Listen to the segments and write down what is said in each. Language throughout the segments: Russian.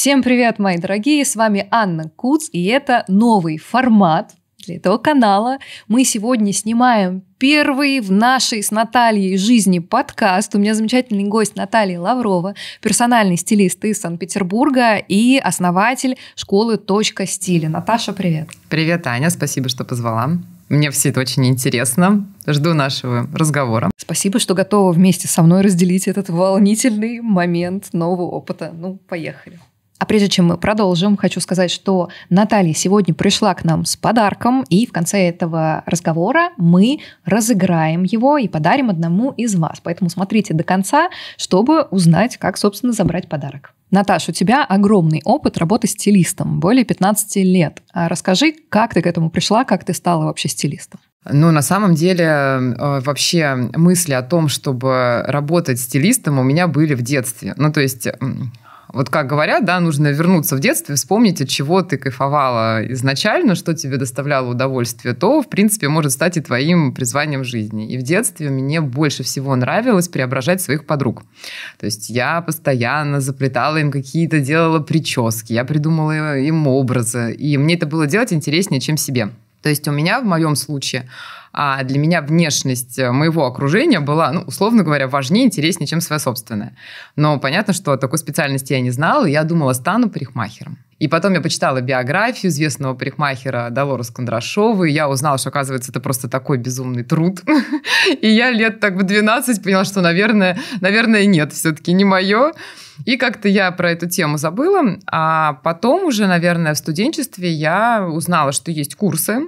Всем привет, мои дорогие, с вами Анна Куц, и это новый формат для этого канала. Мы сегодня снимаем первый в нашей с Натальей жизни подкаст. У меня замечательный гость Наталья Лаврова, персональный стилист из Санкт-Петербурга и основатель школы «Точка стиля». Наташа, привет. Привет, Аня, спасибо, что позвала. Мне все это очень интересно. Жду нашего разговора. Спасибо, что готова вместе со мной разделить этот волнительный момент нового опыта. Ну, поехали. А прежде чем мы продолжим, хочу сказать, что Наталья сегодня пришла к нам с подарком, и в конце этого разговора мы разыграем его и подарим одному из вас. Поэтому смотрите до конца, чтобы узнать, как, собственно, забрать подарок. Наташа, у тебя огромный опыт работы стилистом, более 15 лет. А расскажи, как ты к этому пришла, как ты стала вообще стилистом? Ну, на самом деле, э, вообще мысли о том, чтобы работать стилистом, у меня были в детстве. Ну, то есть вот как говорят, да, нужно вернуться в детство и вспомнить, от чего ты кайфовала изначально, что тебе доставляло удовольствие, то, в принципе, может стать и твоим призванием жизни. И в детстве мне больше всего нравилось преображать своих подруг. То есть я постоянно заплетала им какие-то, делала прически, я придумала им образы, и мне это было делать интереснее, чем себе. То есть у меня в моем случае а для меня внешность э, моего окружения была, ну, условно говоря, важнее, интереснее, чем своя собственная. Но понятно, что такой специальности я не знала, и я думала, стану парикмахером. И потом я почитала биографию известного парикмахера Долорес Кондрашова, и я узнала, что, оказывается, это просто такой безумный труд. И я лет так в 12 поняла, что, наверное, наверное, нет, все-таки не мое. И как-то я про эту тему забыла. А потом уже, наверное, в студенчестве я узнала, что есть курсы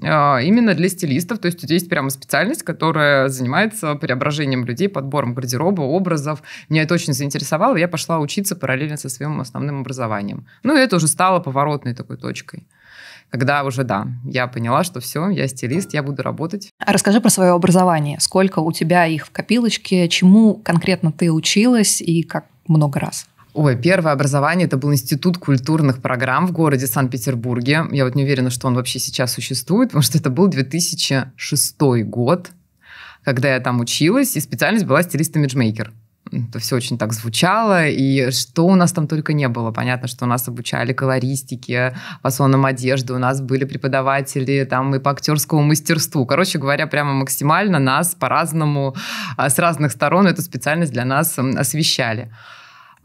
а, именно для стилистов. То есть у тебя есть прямо специальность, которая занимается преображением людей, подбором гардероба, образов. Меня это очень заинтересовало, я пошла учиться параллельно со своим основным образованием. Ну, и это уже стало поворотной такой точкой. Когда уже, да, я поняла, что все, я стилист, я буду работать. А расскажи про свое образование. Сколько у тебя их в копилочке, чему конкретно ты училась и как много раз? Ой, первое образование это был Институт культурных программ в городе Санкт-Петербурге. Я вот не уверена, что он вообще сейчас существует, потому что это был 2006 год, когда я там училась, и специальность была стилист имиджмейкер. Это все очень так звучало, и что у нас там только не было. Понятно, что у нас обучали колористике, фасонам одежды, у нас были преподаватели там и по актерскому мастерству. Короче говоря, прямо максимально нас по-разному, а, с разных сторон эту специальность для нас освещали.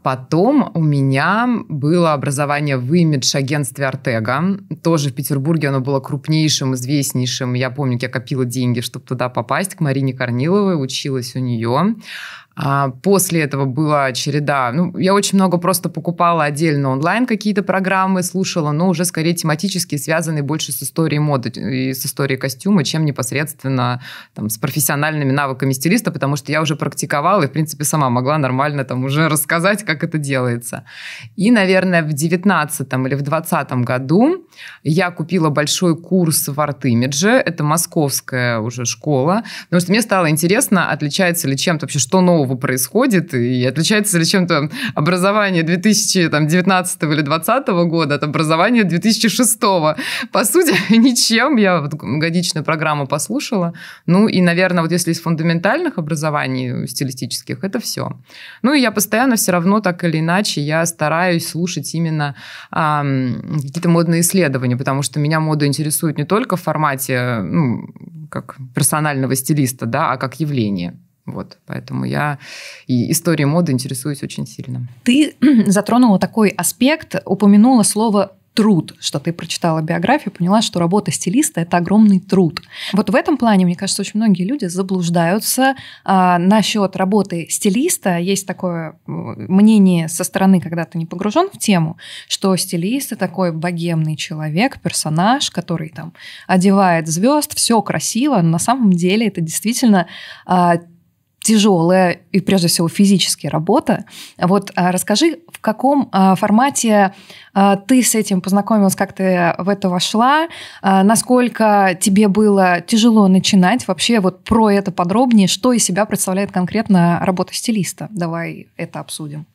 Потом у меня было образование в имидж-агентстве Артега. Тоже в Петербурге оно было крупнейшим, известнейшим. Я помню, я копила деньги, чтобы туда попасть, к Марине Корниловой, училась у нее. А после этого была череда, ну, я очень много просто покупала отдельно онлайн какие-то программы, слушала, но уже скорее тематически связанные больше с историей моды э, и с историей костюма, чем непосредственно там, с профессиональными навыками стилиста, потому что я уже практиковала и, в принципе, сама могла нормально там уже рассказать, как это делается. И, наверное, в девятнадцатом или в двадцатом году я купила большой курс в Артимидже, это московская уже школа, потому что мне стало интересно, отличается ли чем-то вообще, что нового нового происходит и отличается ли чем-то образование 2019 или 2020 года от образования 2006. По сути, ничем. Я вот годичную программу послушала. Ну и, наверное, вот если из фундаментальных образований стилистических, это все. Ну и я постоянно все равно так или иначе я стараюсь слушать именно эм, какие-то модные исследования, потому что меня мода интересует не только в формате ну, как персонального стилиста, да, а как явление. Вот, поэтому я и историей моды интересуюсь очень сильно. Ты затронула такой аспект, упомянула слово труд, что ты прочитала биографию, поняла, что работа стилиста это огромный труд. Вот в этом плане, мне кажется, очень многие люди заблуждаются а, насчет работы стилиста. Есть такое мнение со стороны, когда ты не погружен в тему, что стилист это такой богемный человек, персонаж, который там одевает звезд, все красиво. Но на самом деле это действительно а, тяжелая и прежде всего физически работа. Вот а, расскажи, в каком а, формате а, ты с этим познакомилась, как ты в это вошла, насколько тебе было тяжело начинать вообще вот про это подробнее, что из себя представляет конкретно работа стилиста. Давай это обсудим.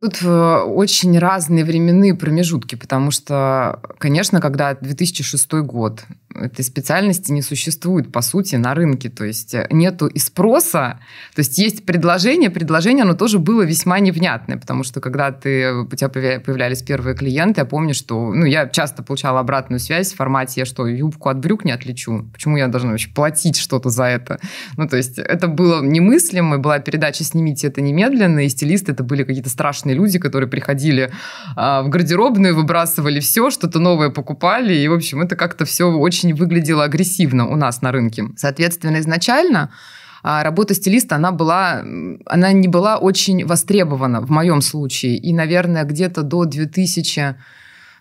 Тут э, очень разные временные промежутки, потому что, конечно, когда 2006 год, этой специальности не существует, по сути, на рынке. То есть э, нету и спроса, то есть есть предложение, предложение, оно тоже было весьма невнятное, потому что когда ты, у тебя появлялись первые клиенты, я помню, что ну, я часто получала обратную связь в формате «я что, юбку от брюк не отличу? Почему я должна вообще платить что-то за это?» Ну, то есть это было немыслимо, была передача «Снимите это немедленно», и стилисты это были какие-то страшные люди, которые приходили а, в гардеробную, выбрасывали все, что-то новое покупали, и, в общем, это как-то все очень выглядело агрессивно у нас на рынке. Соответственно, изначально а работа стилиста, она была, она не была очень востребована в моем случае. И, наверное, где-то до 2000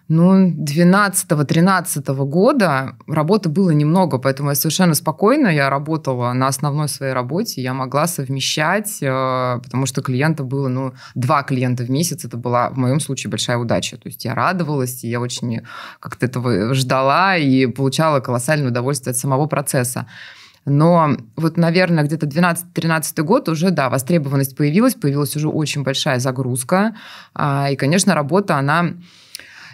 ну, 12-13 года работы было немного, поэтому я совершенно спокойно, я работала на основной своей работе, я могла совмещать, э, потому что клиента было, ну, два клиента в месяц, это была в моем случае большая удача. То есть я радовалась, и я очень как-то этого ждала и получала колоссальное удовольствие от самого процесса. Но вот, наверное, где-то 12-13 год уже, да, востребованность появилась, появилась уже очень большая загрузка. А, и, конечно, работа, она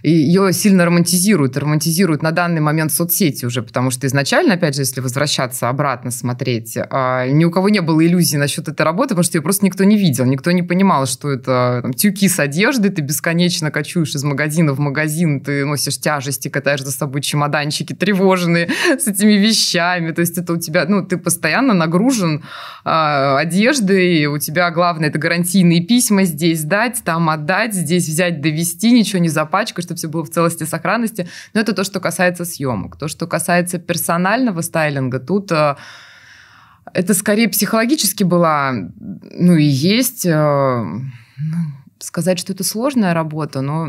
ее сильно романтизируют, романтизируют на данный момент соцсети уже, потому что изначально, опять же, если возвращаться обратно смотреть, а, ни у кого не было иллюзий насчет этой работы, потому что ее просто никто не видел, никто не понимал, что это там, тюки с одежды, ты бесконечно кочуешь из магазина в магазин, ты носишь тяжести, катаешь за собой чемоданчики тревожные с этими вещами, то есть это у тебя, ну, ты постоянно нагружен а, одеждой, у тебя главное это гарантийные письма здесь дать, там отдать, здесь взять, довести, ничего не запачкать чтобы все было в целости и сохранности. Но это то, что касается съемок. То, что касается персонального стайлинга, тут э, это скорее психологически было, ну и есть. Э, ну, сказать, что это сложная работа, но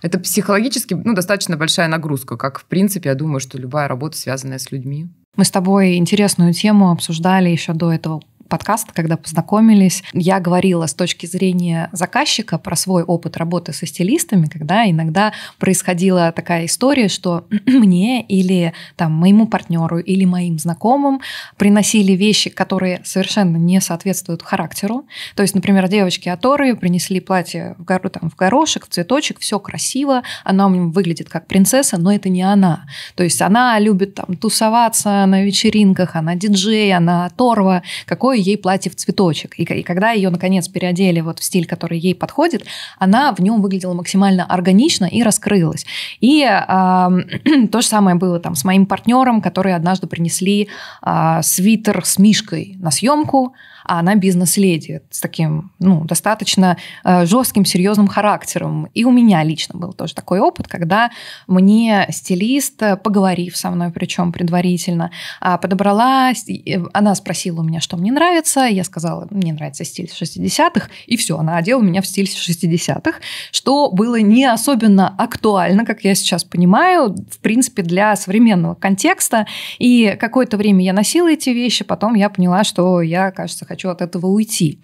это психологически ну, достаточно большая нагрузка, как, в принципе, я думаю, что любая работа, связанная с людьми. Мы с тобой интересную тему обсуждали еще до этого подкаст, когда познакомились, я говорила с точки зрения заказчика про свой опыт работы со стилистами, когда иногда происходила такая история, что мне или там моему партнеру или моим знакомым приносили вещи, которые совершенно не соответствуют характеру. То есть, например, девочки Аторы принесли платье в, горо, там, в горошек, в цветочек, все красиво, она выглядит как принцесса, но это не она. То есть она любит там тусоваться на вечеринках, она диджей, она Аторва, какой второе ей платье в цветочек. И, и когда ее, наконец, переодели вот в стиль, который ей подходит, она в нем выглядела максимально органично и раскрылась. И э, то же самое было там с моим партнером, который однажды принесли э, свитер с мишкой на съемку, а она бизнес-леди с таким, ну, достаточно э, жестким, серьезным характером. И у меня лично был тоже такой опыт, когда мне стилист, э, поговорив со мной, причем предварительно, а, подобрала, э, она спросила у меня, что мне нравится, я сказала, мне нравится стиль 60-х, и все, она одела меня в стиль 60-х, что было не особенно актуально, как я сейчас понимаю, в принципе, для современного контекста. И какое-то время я носила эти вещи, потом я поняла, что я, кажется, хочу от этого уйти.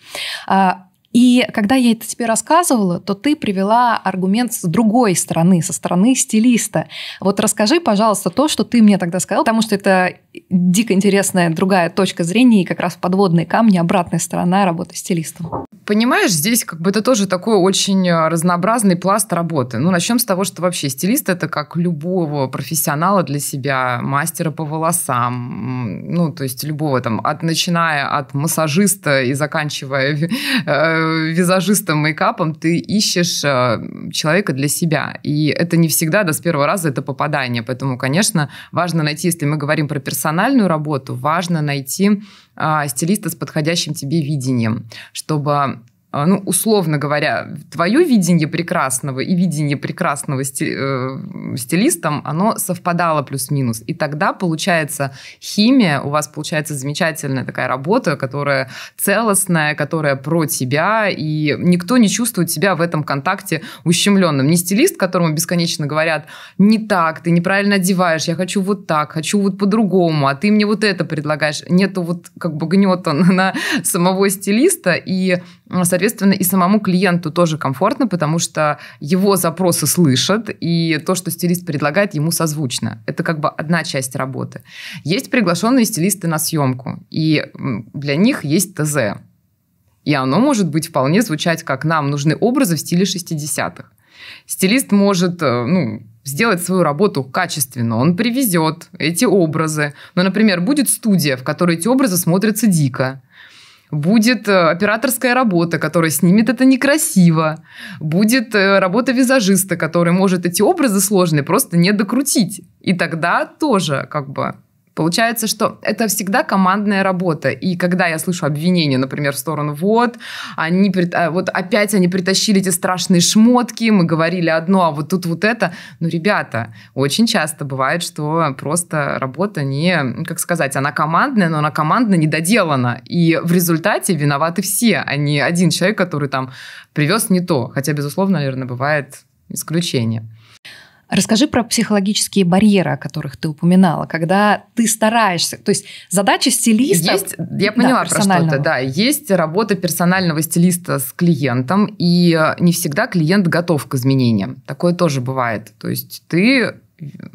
А, и когда я это тебе рассказывала, то ты привела аргумент с другой стороны, со стороны стилиста. Вот расскажи, пожалуйста, то, что ты мне тогда сказал, потому что это дико интересная другая точка зрения и как раз подводные камни, обратная сторона работы стилистом. Понимаешь, здесь как бы это тоже такой очень э, разнообразный пласт работы. Ну, начнем с того, что вообще стилист это как любого профессионала для себя, мастера по волосам, ну, то есть любого там, от, начиная от массажиста и заканчивая э, визажистом, мейкапом, ты ищешь э, человека для себя. И это не всегда, да, с первого раза это попадание. Поэтому, конечно, важно найти, если мы говорим про персонажа, персональную работу, важно найти а, стилиста с подходящим тебе видением, чтобы а, ну, условно говоря, твое видение прекрасного и видение прекрасного сти, э, стилистом, оно совпадало плюс-минус. И тогда получается химия, у вас получается замечательная такая работа, которая целостная, которая про тебя, и никто не чувствует себя в этом контакте ущемленным. Не стилист, которому бесконечно говорят, не так, ты неправильно одеваешь, я хочу вот так, хочу вот по-другому, а ты мне вот это предлагаешь. Нету вот как бы гнета на, на самого стилиста, и, соответственно, э, Соответственно, и самому клиенту тоже комфортно, потому что его запросы слышат, и то, что стилист предлагает, ему созвучно. Это как бы одна часть работы. Есть приглашенные стилисты на съемку, и для них есть ТЗ. И оно может быть вполне звучать, как нам нужны образы в стиле 60-х. Стилист может э, ну, сделать свою работу качественно. Он привезет эти образы. Но, например, будет студия, в которой эти образы смотрятся дико будет э, операторская работа, которая снимет это некрасиво, будет э, работа визажиста, который может эти образы сложные просто не докрутить. И тогда тоже как бы Получается, что это всегда командная работа. И когда я слышу обвинения, например, в сторону «вот», они, а, вот опять они притащили эти страшные шмотки, мы говорили одно, а вот тут вот это. Ну, ребята, очень часто бывает, что просто работа не, как сказать, она командная, но она командно недоделана. И в результате виноваты все, а не один человек, который там привез не то. Хотя, безусловно, наверное, бывает исключение. Расскажи про психологические барьеры, о которых ты упоминала, когда ты стараешься, то есть задача стилиста. Есть, я поняла да, про что-то, да, есть работа персонального стилиста с клиентом, и не всегда клиент готов к изменениям. Такое тоже бывает. То есть ты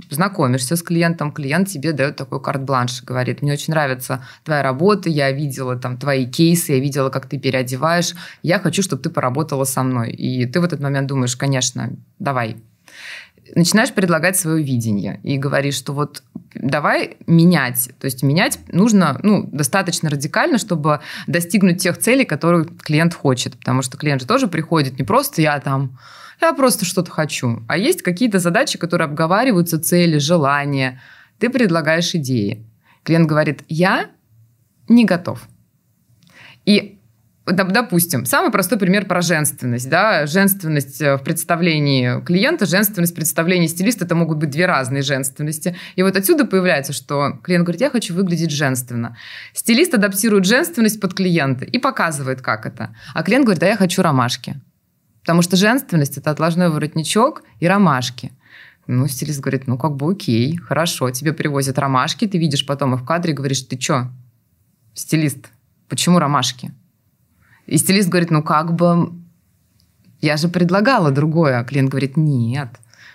знакомишься с клиентом, клиент тебе дает такой карт-бланш, говорит, мне очень нравится твоя работа, я видела там твои кейсы, я видела, как ты переодеваешь, я хочу, чтобы ты поработала со мной. И ты в этот момент думаешь, конечно, давай начинаешь предлагать свое видение и говоришь, что вот давай менять. То есть менять нужно ну, достаточно радикально, чтобы достигнуть тех целей, которые клиент хочет. Потому что клиент же тоже приходит не просто я там, я просто что-то хочу. А есть какие-то задачи, которые обговариваются, цели, желания. Ты предлагаешь идеи. Клиент говорит, я не готов. И допустим, самый простой пример про женственность. Да? Женственность э, в представлении клиента, женственность в представлении стилиста, это могут быть две разные женственности. И вот отсюда появляется, что клиент говорит, я хочу выглядеть женственно. Стилист адаптирует женственность под клиента и показывает, как это. А клиент говорит, да, я хочу ромашки. Потому что женственность – это отложной воротничок и ромашки. Ну, стилист говорит, ну, как бы окей, хорошо, тебе привозят ромашки, ты видишь потом их в кадре и говоришь, ты чё, стилист, почему ромашки? И стилист говорит, ну как бы, я же предлагала другое. А клиент говорит, нет,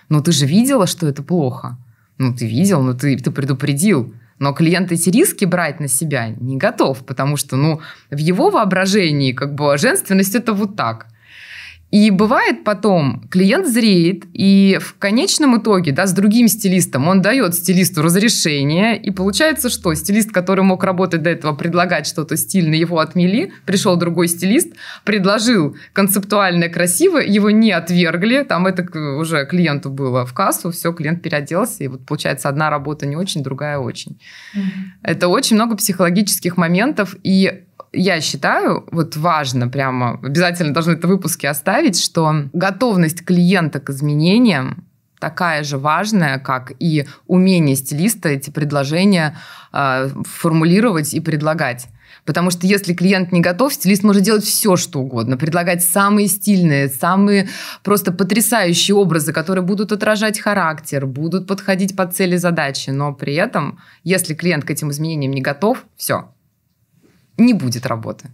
ну ты же видела, что это плохо. Ну ты видел, ну ты, ты предупредил. Но клиент эти риски брать на себя не готов, потому что, ну, в его воображении, как бы, женственность это вот так. И бывает потом, клиент зреет, и в конечном итоге, да, с другим стилистом, он дает стилисту разрешение, и получается, что стилист, который мог работать до этого, предлагать что-то стильное, его отмели, пришел другой стилист, предложил концептуальное красиво, его не отвергли, там это уже клиенту было в кассу, все, клиент переоделся, и вот получается одна работа не очень, другая очень. Mm-hmm. Это очень много психологических моментов, и я считаю, вот важно прямо, обязательно должны это в выпуске оставить, что готовность клиента к изменениям такая же важная, как и умение стилиста эти предложения э, формулировать и предлагать. Потому что если клиент не готов, стилист может делать все, что угодно, предлагать самые стильные, самые просто потрясающие образы, которые будут отражать характер, будут подходить по цели задачи. Но при этом, если клиент к этим изменениям не готов, все, не будет работы.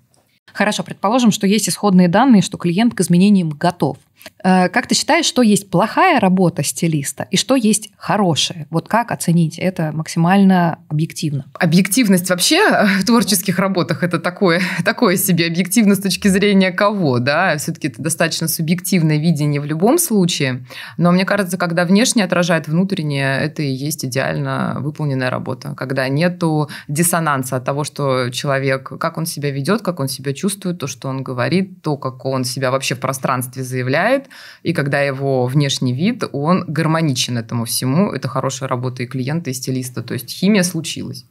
Хорошо, предположим, что есть исходные данные, что клиент к изменениям готов. Э, как ты считаешь, что есть плохая работа стилиста и что есть хорошая? Вот как оценить это максимально объективно? Объективность вообще э, в творческих работах это такое, такое себе объективно с точки зрения кого, да? Все-таки это достаточно субъективное видение в любом случае. Но мне кажется, когда внешнее отражает внутреннее, это и есть идеально выполненная работа. Когда нету диссонанса от того, что человек, как он себя ведет, как он себя чувствует, то, что он говорит, то, как он себя вообще в пространстве заявляет, впечатляет, и когда его внешний вид, он гармоничен этому всему. Это хорошая работа и клиента, и стилиста. То есть химия случилась.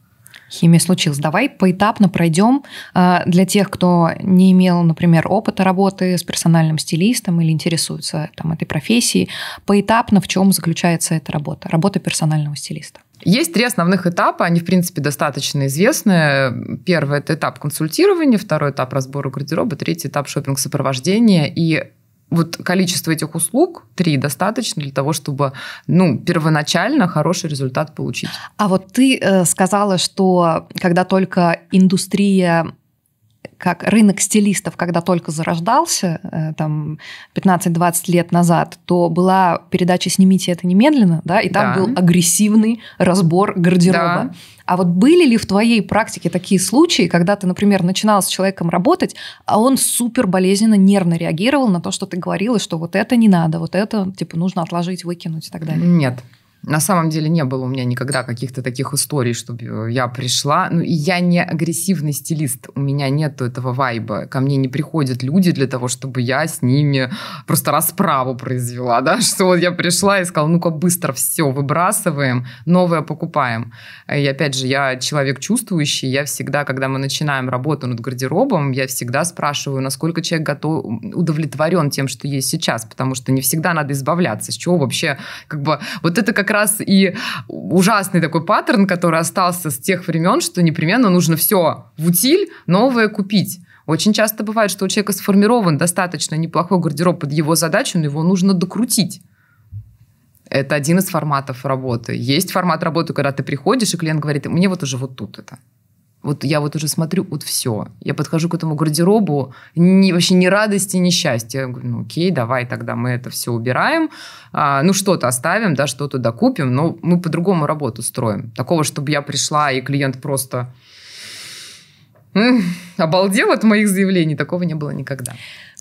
Химия случилась. Давай поэтапно пройдем а, для тех, кто не имел, например, опыта работы с персональным стилистом или интересуется там, этой профессией. Поэтапно в чем заключается эта работа? Работа персонального стилиста. Есть три основных этапа, они, в принципе, достаточно известны. Первый – это этап консультирования, второй этап разбора гардероба, третий этап шопинг сопровождения И вот количество этих услуг, три, достаточно для того, чтобы, ну, первоначально хороший результат получить. А вот ты э, сказала, что когда только индустрия как рынок стилистов, когда только зарождался, э, там, 15-20 лет назад, то была передача «Снимите это немедленно», да, и там да. был агрессивный разбор гардероба. Да. А вот были ли в твоей практике такие случаи, когда ты, например, начинал с человеком работать, а он супер болезненно, нервно реагировал на то, что ты говорила, что вот это не надо, вот это, типа, нужно отложить, выкинуть и так далее? Нет, на самом деле не было у меня никогда каких-то таких историй, чтобы э, я пришла. Ну, и я не агрессивный стилист. У меня нет этого вайба. Ко мне не приходят люди для того, чтобы я с ними просто расправу произвела, да, что вот я пришла и сказала, ну-ка быстро все выбрасываем, новое покупаем. И опять же, я человек чувствующий, я всегда, когда мы начинаем работу над гардеробом, я всегда спрашиваю, насколько человек готов, удовлетворен тем, что есть сейчас, потому что не всегда надо избавляться. С чего вообще, как бы, вот это как как раз и ужасный такой паттерн, который остался с тех времен, что непременно нужно все в утиль новое купить. Очень часто бывает, что у человека сформирован достаточно неплохой гардероб под его задачу, но его нужно докрутить. Это один из форматов работы. Есть формат работы, когда ты приходишь, и клиент говорит, мне вот уже вот тут это. Вот я вот уже смотрю, вот все. Я подхожу к этому гардеробу, ни, вообще ни радости, ни счастья. Я говорю, ну окей, давай тогда мы это все убираем. А, ну что-то оставим, да, что-то докупим, но мы по-другому работу строим. Такого, чтобы я пришла, и клиент просто обалдел от моих заявлений, такого не было никогда.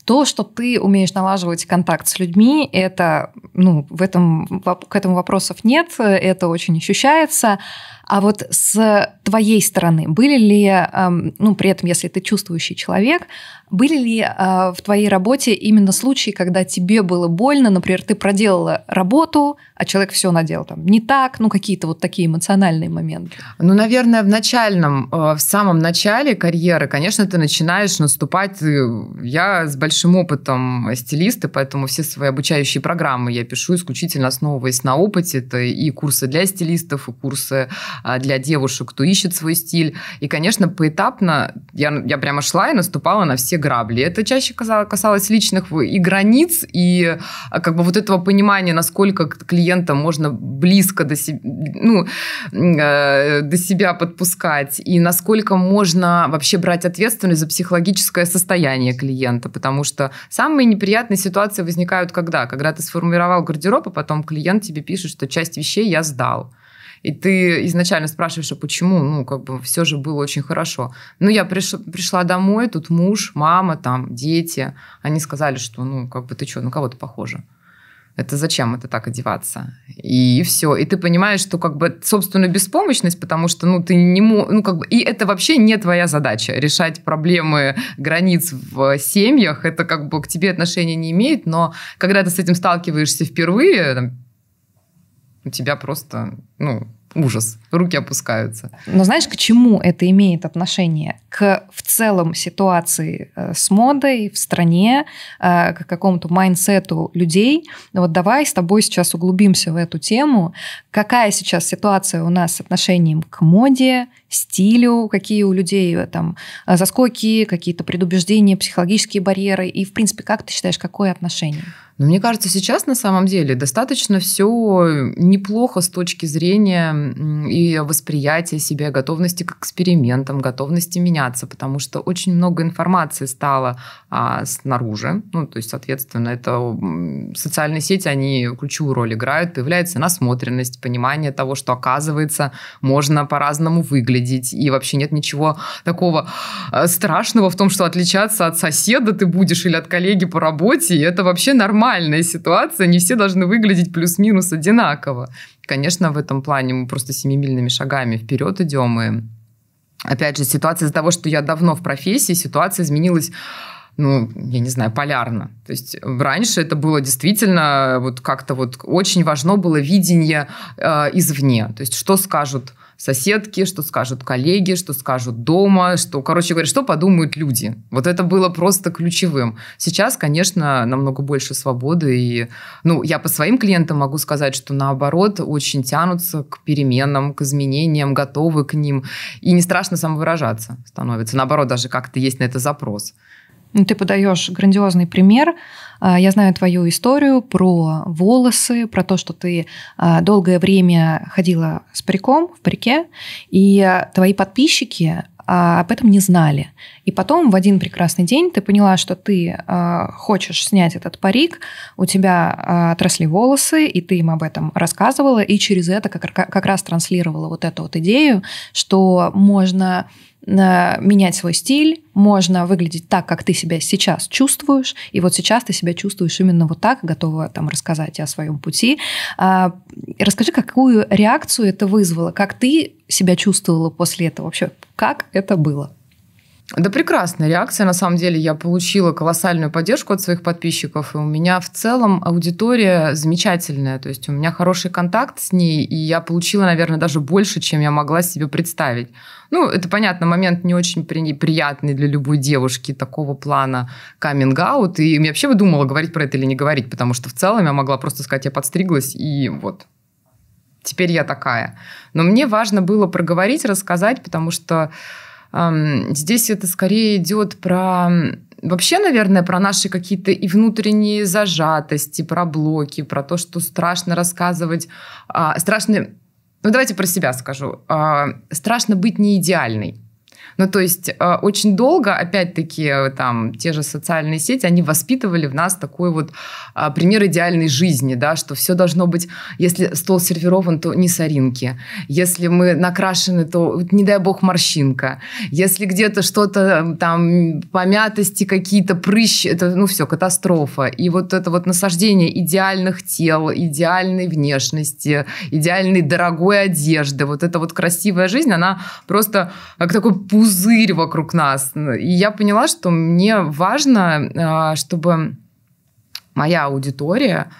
То, что ты умеешь налаживать контакт с людьми, это, ну, в этом, к этому вопросов нет, это очень ощущается. А вот с твоей стороны, были ли, эм, ну, при этом, если ты чувствующий человек, были ли э, в твоей работе именно случаи, когда тебе было больно, например, ты проделала работу, а человек все надел там не так, ну, какие-то вот такие эмоциональные моменты? Ну, наверное, в начальном, э, в самом начале карьеры, конечно, ты начинаешь наступать, э, я с большим опытом стилиста, поэтому все свои обучающие программы я пишу исключительно основываясь на опыте, это и курсы для стилистов, и курсы а, для девушек, кто ищет свой стиль. И, конечно, поэтапно я, я прямо шла и наступала на все грабли. Это чаще касалось личных и границ, и а, как бы вот этого понимания, насколько клиента можно близко до, себе, ну, э, до себя подпускать, и насколько можно вообще брать ответственность за психологическое состояние клиента, потому что самые неприятные ситуации возникают когда? Когда ты сформировал гардероб, а потом клиент тебе пишет, что часть вещей я сдал. И ты изначально спрашиваешь, а почему? Ну, как бы все же было очень хорошо. Ну, я приш, пришла домой, тут муж, мама, там, дети. Они сказали, что, ну, как бы ты что, на кого ты похожа? Это зачем это так одеваться? И все. И ты понимаешь, что как бы собственную беспомощность, потому что, ну, ты не мог, ну, как бы, и это вообще не твоя задача. Решать проблемы границ в семьях, это как бы к тебе отношения не имеет, но когда ты с этим сталкиваешься впервые, там, у тебя просто, ну, Ужас руки опускаются. Но знаешь, к чему это имеет отношение? К в целом ситуации э, с модой в стране, э, к какому-то майнсету людей. Вот давай с тобой сейчас углубимся в эту тему. Какая сейчас ситуация у нас с отношением к моде, стилю, какие у людей э, там заскоки, какие-то предубеждения, психологические барьеры. И, в принципе, как ты считаешь, какое отношение? Но ну, мне кажется, сейчас на самом деле достаточно все неплохо с точки зрения и восприятие себя, готовности к экспериментам, готовности меняться, потому что очень много информации стало а, снаружи. Ну, то есть, соответственно, это социальные сети, они ключевую роль играют. Появляется насмотренность, понимание того, что, оказывается, можно по-разному выглядеть. И вообще нет ничего такого а, страшного в том, что отличаться от соседа ты будешь или от коллеги по работе. И это вообще нормальная ситуация. Не все должны выглядеть плюс-минус одинаково конечно, в этом плане мы просто семимильными шагами вперед идем. И, опять же, ситуация из-за того, что я давно в профессии, ситуация изменилась ну, я не знаю, полярно. То есть раньше это было действительно вот как-то вот очень важно было видение э, извне. То есть что скажут э, соседки, что скажут коллеги, что скажут дома, что, короче говоря, что подумают люди. Вот это было просто ключевым. Сейчас, конечно, намного больше свободы. И, ну, я по своим клиентам могу сказать, что наоборот, очень тянутся к переменам, к изменениям, готовы к ним. И не страшно самовыражаться становится. Наоборот, даже как-то есть на это запрос. Ну, ты подаешь грандиозный пример. А, я знаю твою историю про волосы, про то, что ты а, долгое время ходила с париком в парике, и твои подписчики а, об этом не знали. И потом в один прекрасный день ты поняла, что ты хочешь снять этот парик, у тебя отросли волосы, и ты им об этом рассказывала, и через это как, как раз транслировала вот эту вот идею, что можно менять свой стиль, можно выглядеть так, как ты себя сейчас чувствуешь, и вот сейчас ты себя чувствуешь именно вот так, готова там рассказать о своем пути. А, расскажи, какую реакцию это вызвало, как ты себя чувствовала после этого вообще, как это было? Да прекрасная реакция, на самом деле. Я получила колоссальную поддержку от своих подписчиков, и у меня в целом аудитория замечательная. То есть у меня хороший контакт с ней, и я получила, наверное, даже больше, чем я могла себе представить. Ну, это, понятно, момент не очень приятный для любой девушки такого плана каминг-аут. И я вообще думала, говорить про это или не говорить, потому что в целом я могла просто сказать, я подстриглась, и вот, теперь я такая. Но мне важно было проговорить, рассказать, потому что Здесь это скорее идет про вообще, наверное, про наши какие-то и внутренние зажатости, про блоки, про то, что страшно рассказывать, а, страшно, ну давайте про себя скажу, а, страшно быть не идеальной. Ну, то есть э, очень долго, опять-таки, э, там, те же социальные сети, они воспитывали в нас такой вот э, пример идеальной жизни, да, что все должно быть, если стол сервирован, то не соринки, если мы накрашены, то, не дай бог, морщинка, если где-то что-то эм, там, помятости какие-то, прыщи, это, ну, все, катастрофа. И вот это вот насаждение идеальных тел, идеальной внешности, идеальной дорогой одежды, вот эта вот красивая жизнь, она просто как такой пузырь вокруг нас. И я поняла, что мне важно, а, чтобы моя аудитория,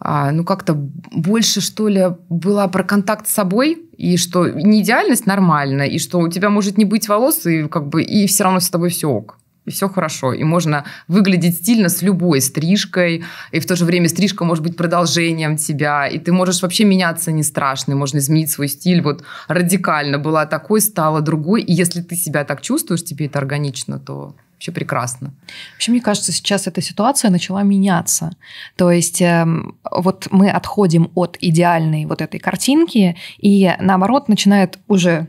а, ну, как-то больше, что ли, была про контакт с собой, и что не идеальность нормальная и что у тебя может не быть волос, и как бы и все равно с тобой все ок и все хорошо. И можно выглядеть стильно с любой стрижкой, и в то же время стрижка может быть продолжением тебя, и ты можешь вообще меняться не страшно, и можно изменить свой стиль вот радикально. Была такой, стала другой, и если ты себя так чувствуешь, тебе это органично, то вообще прекрасно. Вообще, мне кажется, сейчас эта ситуация начала меняться. То есть э, вот мы отходим от идеальной вот этой картинки, и наоборот начинает уже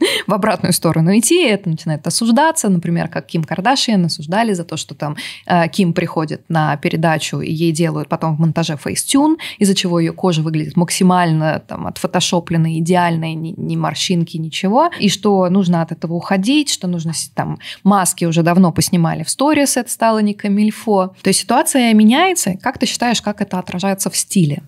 в обратную сторону идти, это начинает осуждаться, например, как Ким Кардашьян осуждали за то, что там э, Ким приходит на передачу, и ей делают потом в монтаже фейстюн, из-за чего ее кожа выглядит максимально там отфотошопленной, идеальной, ни, ни морщинки, ничего, и что нужно от этого уходить, что нужно там маски уже давно поснимали в сторис, это стало не камильфо. То есть ситуация меняется, как ты считаешь, как это отражается в стиле?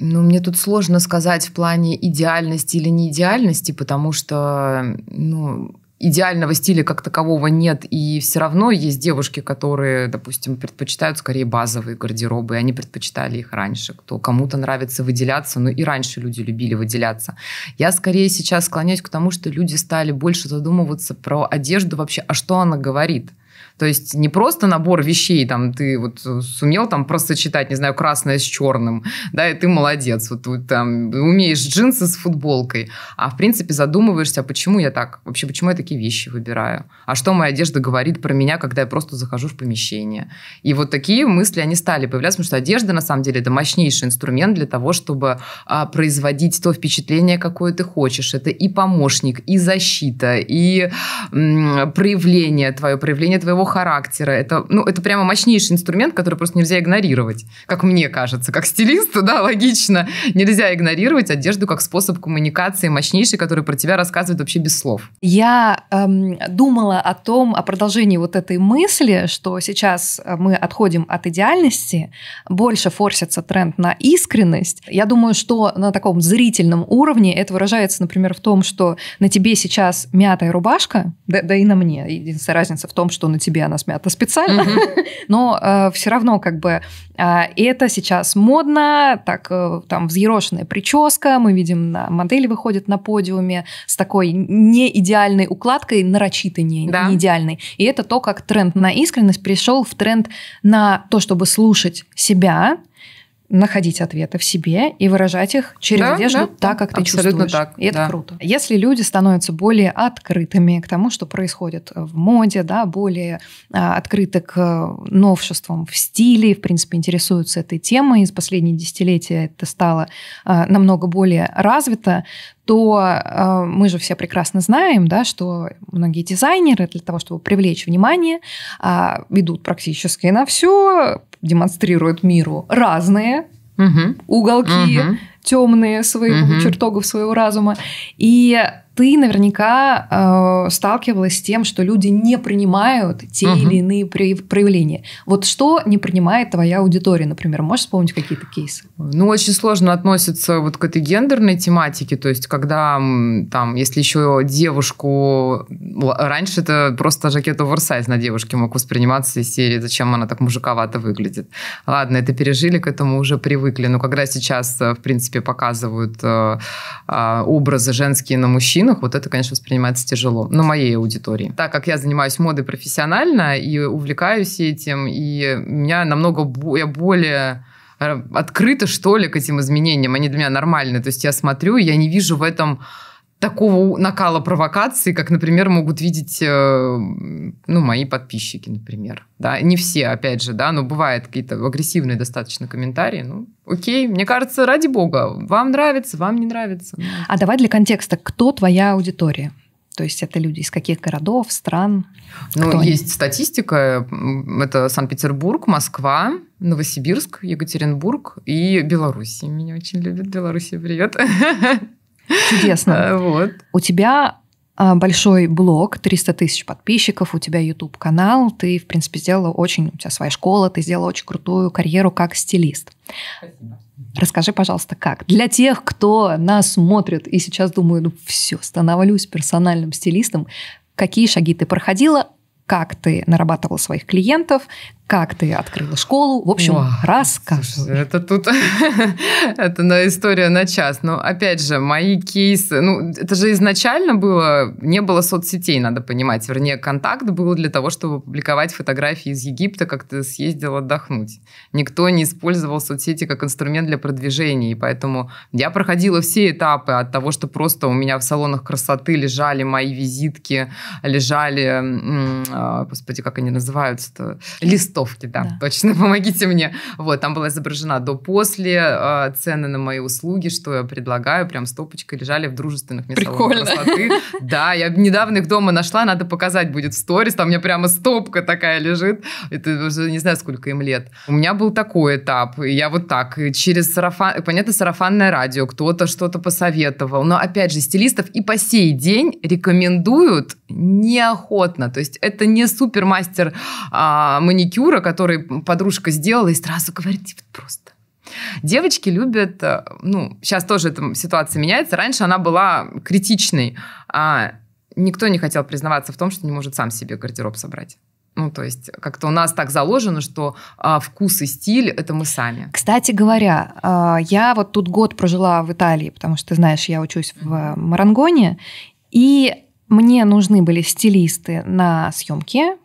Ну, мне тут сложно сказать в плане идеальности или неидеальности, потому что, ну, идеального стиля как такового нет, и все равно есть девушки, которые, допустим, предпочитают скорее базовые гардеробы, и они предпочитали их раньше. Кто кому-то нравится выделяться, ну и раньше люди любили выделяться. Я скорее сейчас склоняюсь к тому, что люди стали больше задумываться про одежду вообще, а что она говорит – то есть не просто набор вещей, там, ты вот сумел там просто читать, не знаю, красное с черным, да, и ты молодец, вот, вот там умеешь джинсы с футболкой, а в принципе задумываешься, а почему я так, вообще почему я такие вещи выбираю, а что моя одежда говорит про меня, когда я просто захожу в помещение. И вот такие мысли, они стали появляться, потому что одежда, на самом деле, это мощнейший инструмент для того, чтобы а, производить то впечатление, какое ты хочешь. Это и помощник, и защита, и м, проявление твое, проявление твоего характера. Это, ну, это прямо мощнейший инструмент, который просто нельзя игнорировать, как мне кажется, как стилисту, да, логично. Нельзя игнорировать одежду как способ коммуникации мощнейший, который про тебя рассказывает вообще без слов. Я эм, думала о том, о продолжении вот этой мысли, что сейчас э, мы отходим от идеальности, больше форсится тренд на искренность. Я думаю, что на таком зрительном уровне это выражается, например, в том, что на тебе сейчас мятая рубашка, да, да и на мне. Единственная разница в том, что на тебе тебе она смята специально, mm-hmm. но э, все равно как бы э, это сейчас модно, так э, там взъерошенная прическа, мы видим, на модели выходят на подиуме с такой неидеальной укладкой, нарочитой не, да. неидеальной. И это то, как тренд на искренность пришел в тренд на то, чтобы слушать себя, находить ответы в себе и выражать их через да, одежду да, так, как ты абсолютно чувствуешь. Так, и это да. круто. Если люди становятся более открытыми к тому, что происходит в моде, да, более а, открыты к новшествам в стиле, в принципе, интересуются этой темой, из последних десятилетия это стало а, намного более развито, то э, мы же все прекрасно знаем, да, что многие дизайнеры для того, чтобы привлечь внимание, э, идут практически на все, демонстрируют миру разные угу. уголки угу. темные своего угу. чертогов своего разума и ты наверняка э, сталкивалась с тем, что люди не принимают те угу. или иные проявления. Вот что не принимает твоя аудитория, например? Можешь вспомнить какие-то кейсы? Ну, очень сложно относиться вот к этой гендерной тематике. То есть, когда там, если еще девушку... Раньше это просто жакет оверсайз на девушке мог восприниматься из серии «Зачем она так мужиковато выглядит?». Ладно, это пережили, к этому уже привыкли. Но когда сейчас, э, в принципе, показывают э, э, образы женские на мужчин, магазинах, вот это, конечно, воспринимается тяжело. но моей аудитории. Так как я занимаюсь модой профессионально и увлекаюсь этим, и меня намного я более э, открыто, что ли, к этим изменениям. Они а для меня нормальные. То есть я смотрю, и я не вижу в этом такого накала провокации, как, например, могут видеть, э, ну, мои подписчики, например. Да, не все, опять же, да, но бывают какие-то агрессивные достаточно комментарии. Ну, окей, мне кажется, ради бога, вам нравится, вам не нравится. А давай для контекста, кто твоя аудитория? То есть это люди из каких городов, стран? Ну, Кто есть они? статистика. Это Санкт-Петербург, Москва, Новосибирск, Екатеринбург и Белоруссия. Меня очень любят. Белоруссия, привет. Чудесно. Э, вот. У тебя а, большой блог, 300 тысяч подписчиков, у тебя YouTube-канал, ты, в принципе, сделала очень, у тебя своя школа, ты сделала очень крутую карьеру как стилист. Спасибо. Расскажи, пожалуйста, как. Для тех, кто нас смотрит и сейчас думаю, ну все, становлюсь персональным стилистом, какие шаги ты проходила, как ты нарабатывала своих клиентов, как ты открыла школу. В общем, О, расскажи. это тут это на история на час. Но опять же, мои кейсы... Ну, это же изначально было... Не было соцсетей, надо понимать. Вернее, контакт был для того, чтобы публиковать фотографии из Египта, как ты съездил отдохнуть. Никто не использовал соцсети как инструмент для продвижения. И поэтому я проходила все этапы от того, что просто у меня в салонах красоты лежали мои визитки, лежали... А, господи, как они называются-то? Лист листовки, да, да, точно, помогите мне. Вот, там была изображена до-после, э, а, цены на мои услуги, что я предлагаю, прям стопочкой лежали в дружественных местах красоты. Да, я недавно их дома нашла, надо показать будет в сторис, там у меня прямо стопка такая лежит, это уже не знаю, сколько им лет. У меня был такой этап, я вот так, через сарафан, понятно, сарафанное радио, кто-то что-то посоветовал, но опять же, стилистов и по сей день рекомендуют неохотно, то есть это не супермастер а, маникюр, маникюра, который подружка сделала, и сразу говорит, типа, просто Девочки любят, э, ну, сейчас тоже эта ситуация меняется. Раньше она была критичной. А никто не хотел признаваться в том, что не может сам себе гардероб собрать. Ну, то есть как-то у нас так заложено, что а, вкус и стиль – это мы сами. Кстати говоря, а, я вот тут год прожила в Италии, потому что, знаешь, я учусь в Марангоне, и мне нужны были стилисты на съемки,